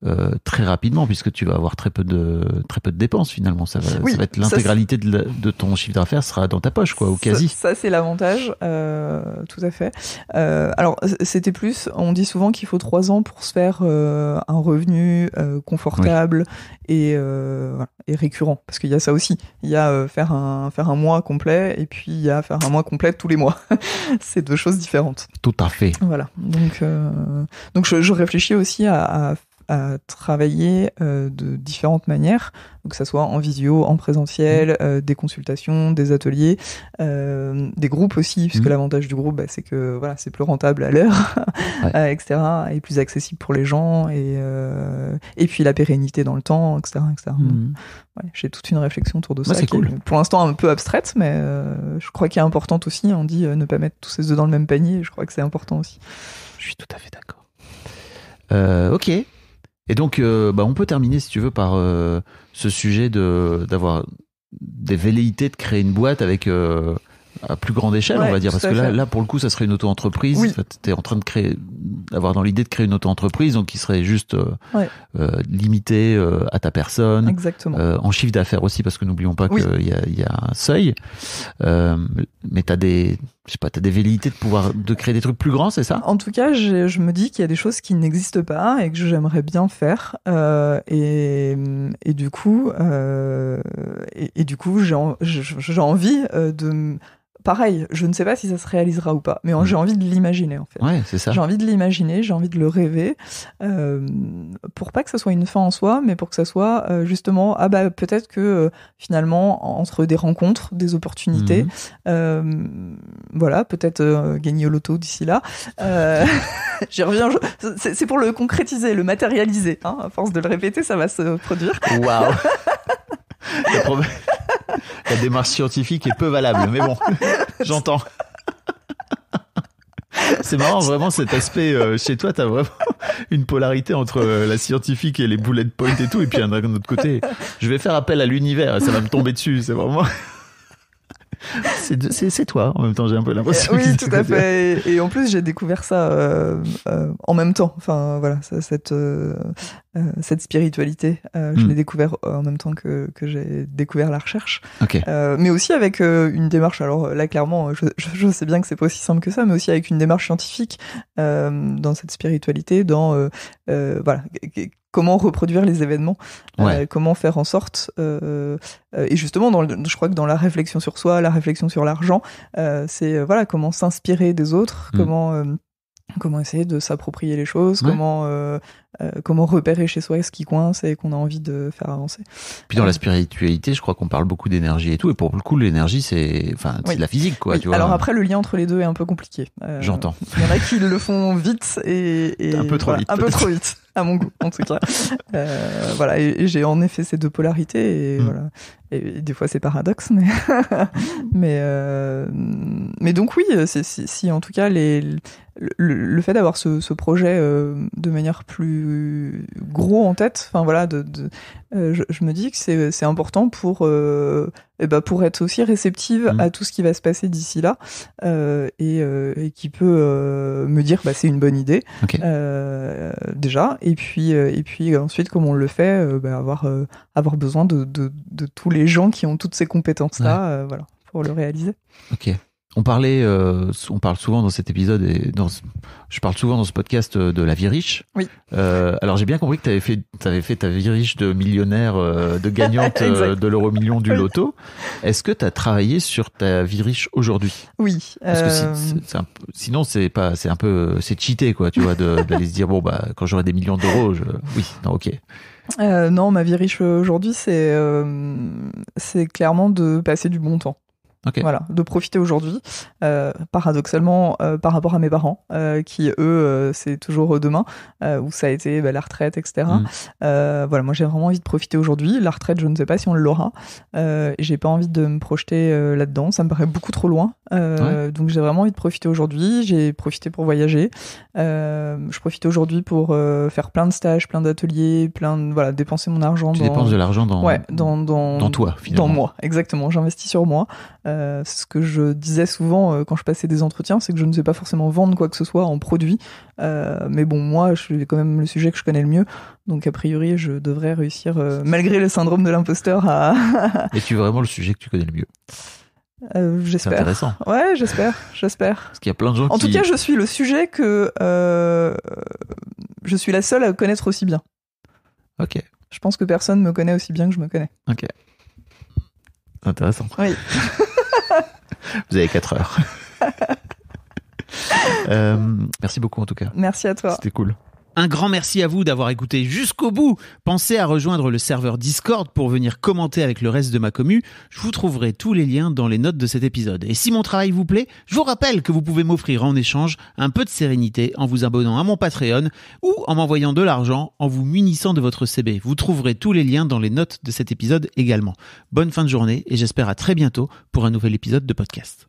euh, très rapidement puisque tu vas avoir très peu de très peu de dépenses finalement ça va, être l'intégralité de, ton chiffre d'affaires sera dans ta poche quoi ou quasi ça, c'est l'avantage euh, tout à fait euh, alors c'était plus on dit souvent qu'il faut trois ans pour se faire euh, un revenu euh, confortable et, et récurrent parce qu'il y a ça aussi il y a faire un faire un mois complet et puis il y a faire un mois complet tous les mois c'est deux choses différentes tout à fait voilà donc donc je, je réfléchis aussi à, à à travailler euh, de différentes manières, que ce soit en visio, en présentiel, mmh. euh, des consultations, des ateliers, euh, des groupes aussi, puisque mmh. l'avantage du groupe, bah, c'est que voilà, c'est plus rentable à l'heure, etc., et plus accessible pour les gens, et, et puis la pérennité dans le temps, etc. Mmh. J'ai toute une réflexion autour de bah, ça, qui pour l'instant un peu abstraite, mais je crois qu'il est important aussi, hein, on dit ne pas mettre tous ses œufs dans le même panier, je crois que c'est important aussi. Je suis tout à fait d'accord. ok, et donc, euh, bah, on peut terminer, si tu veux, par euh, ce sujet de d'avoir des velléités de créer une boîte avec euh, à plus grande échelle, on va dire, parce que là, là, pour le coup, ça serait une auto-entreprise. Oui. En tu es en train de créer, d'avoir dans l'idée de créer une auto-entreprise, donc qui serait juste limitée à ta personne, Exactement. en chiffre d'affaires aussi, parce que n'oublions pas qu'il y a, y a, un seuil. mais tu as des je sais pas, t'as des velléités de pouvoir de créer des trucs plus grands, c'est ça En tout cas, je, me dis qu'il y a des choses qui n'existent pas et que j'aimerais bien faire. Euh, et, et, du coup, euh, et, du coup, j'ai envie euh, de pareil, je ne sais pas si ça se réalisera ou pas, mais mm. j'ai envie de l'imaginer en fait. Ouais, c'est ça. J'ai envie de l'imaginer, j'ai envie de le rêver, euh, pour pas que ça soit une fin en soi, mais pour que ça soit euh, justement, ah bah peut-être que euh, finalement, entre des rencontres, des opportunités, mm. voilà, peut-être gagner au loto d'ici là. J'y reviens, c'est pour le concrétiser, le matérialiser. Hein, à force de le répéter, ça va se produire. Waouh! la démarche scientifique est peu valable. Mais bon, j'entends. C'est marrant vraiment cet aspect euh, chez toi, t'as vraiment une polarité entre euh, la scientifique et les bullet points et tout, et puis d'un autre côté, je vais faire appel à l'univers, ça va me tomber dessus, c'est vraiment... C'est toi, en même temps, j'ai un peu euh, l'impression. oui, tout à fait. Et, en plus, j'ai découvert ça euh, euh, en même temps. Enfin, voilà, cette, cette spiritualité, je hmm. l'ai découvert en même temps que, que j'ai découvert la recherche. mais aussi avec une démarche, alors là, clairement, je, je sais bien que c'est pas aussi simple que ça, mais aussi avec une démarche scientifique dans cette spiritualité, dans voilà, comment reproduire les événements, euh, comment faire en sorte. Euh, euh, et justement, je crois que dans la réflexion sur soi, la réflexion sur l'argent, c'est voilà comment s'inspirer des autres, mm. comment comment essayer de s'approprier les choses, comment euh, comment repérer chez soi ce qui coince et qu'on a envie de faire avancer. Puis dans la euh, spiritualité, je crois qu'on parle beaucoup d'énergie et tout, et pour le coup, l'énergie, c'est enfin, de la physique, quoi. Alors après, le lien entre les deux est un peu compliqué. Euh, J'entends. Il y en a qui le font vite et, un peu trop vite. Un peu trop vite. à mon goût en tout cas. voilà, et, j'ai en effet ces deux polarités et hmm. voilà. Et, des fois c'est paradoxe, mais mais mais donc oui, si, si en tout cas les le, fait d'avoir ce, projet de manière plus gros en tête. Enfin voilà, euh, je, me dis que c'est important pour euh, eh ben, pour être aussi réceptive mm. à tout ce qui va se passer d'ici là euh, et, qui peut me dire bah, c'est une bonne idée déjà et puis et puis ensuite comme on le fait bah, avoir avoir besoin de, tous les gens qui ont toutes ces compétences là voilà pour le réaliser. Ok. On parlait, euh, on parle souvent dans cet épisode et dans, je parle souvent dans ce podcast euh, de la vie riche. Oui. Euh, alors j'ai bien compris que tu avais fait, avais fait ta vie riche de millionnaire, de gagnante de l'euro million du loto. Est-ce que tu as travaillé sur ta vie riche aujourd'hui Oui. Parce que sinon c'est pas, c'est un peu, c'est cheaté quoi, tu vois, d'aller se dire bon bah quand j'aurai des millions d'euros, je... oui, non, ok. non, ma vie riche aujourd'hui, c'est c'est clairement de passer du bon temps. Voilà, de profiter aujourd'hui. Euh, paradoxalement, euh, par rapport à mes parents, euh, qui eux, c'est toujours demain, où ça a été bah, la retraite, etc. Mm. voilà, moi j'ai vraiment envie de profiter aujourd'hui. La retraite, je ne sais pas si on l'aura. j'ai pas envie de me projeter là-dedans. Ça me paraît beaucoup trop loin. Donc j'ai vraiment envie de profiter aujourd'hui. J'ai profité pour voyager. je profite aujourd'hui pour faire plein de stages, plein d'ateliers, plein de voilà, dépenser mon argent. Tu dépenses de l'argent dans... Ouais, dans, dans... dans toi finalement. Dans moi, exactement. J'investis sur moi. Euh, ce que je disais souvent euh, quand je passais des entretiens, c'est que je ne sais pas forcément vendre quoi que ce soit en produit. Euh, mais bon, moi, c'est quand même le sujet que je connais le mieux. Donc, a priori, je devrais réussir, malgré le syndrome de l'imposteur, à. Es-tu vraiment le sujet que tu connais le mieux J'espère. C'est intéressant. Ouais, j'espère, j'espère. Parce qu'il y a plein de gens en tout cas, je suis le sujet que je suis la seule à connaître aussi bien. Ok. Je pense que personne me connaît aussi bien que je me connais. Ok. intéressant. Oui. Vous avez 4 heures. Euh, merci beaucoup en tout cas. Merci à toi. C'était cool. Un grand merci à vous d'avoir écouté jusqu'au bout. Pensez à rejoindre le serveur Discord pour venir commenter avec le reste de ma commu. Je vous trouverai tous les liens dans les notes de cet épisode. Et si mon travail vous plaît, je vous rappelle que vous pouvez m'offrir en échange un peu de sérénité en vous abonnant à mon Patreon ou en m'envoyant de l'argent en vous munissant de votre CB. Vous trouverez tous les liens dans les notes de cet épisode également. Bonne fin de journée et j'espère à très bientôt pour un nouvel épisode de podcast.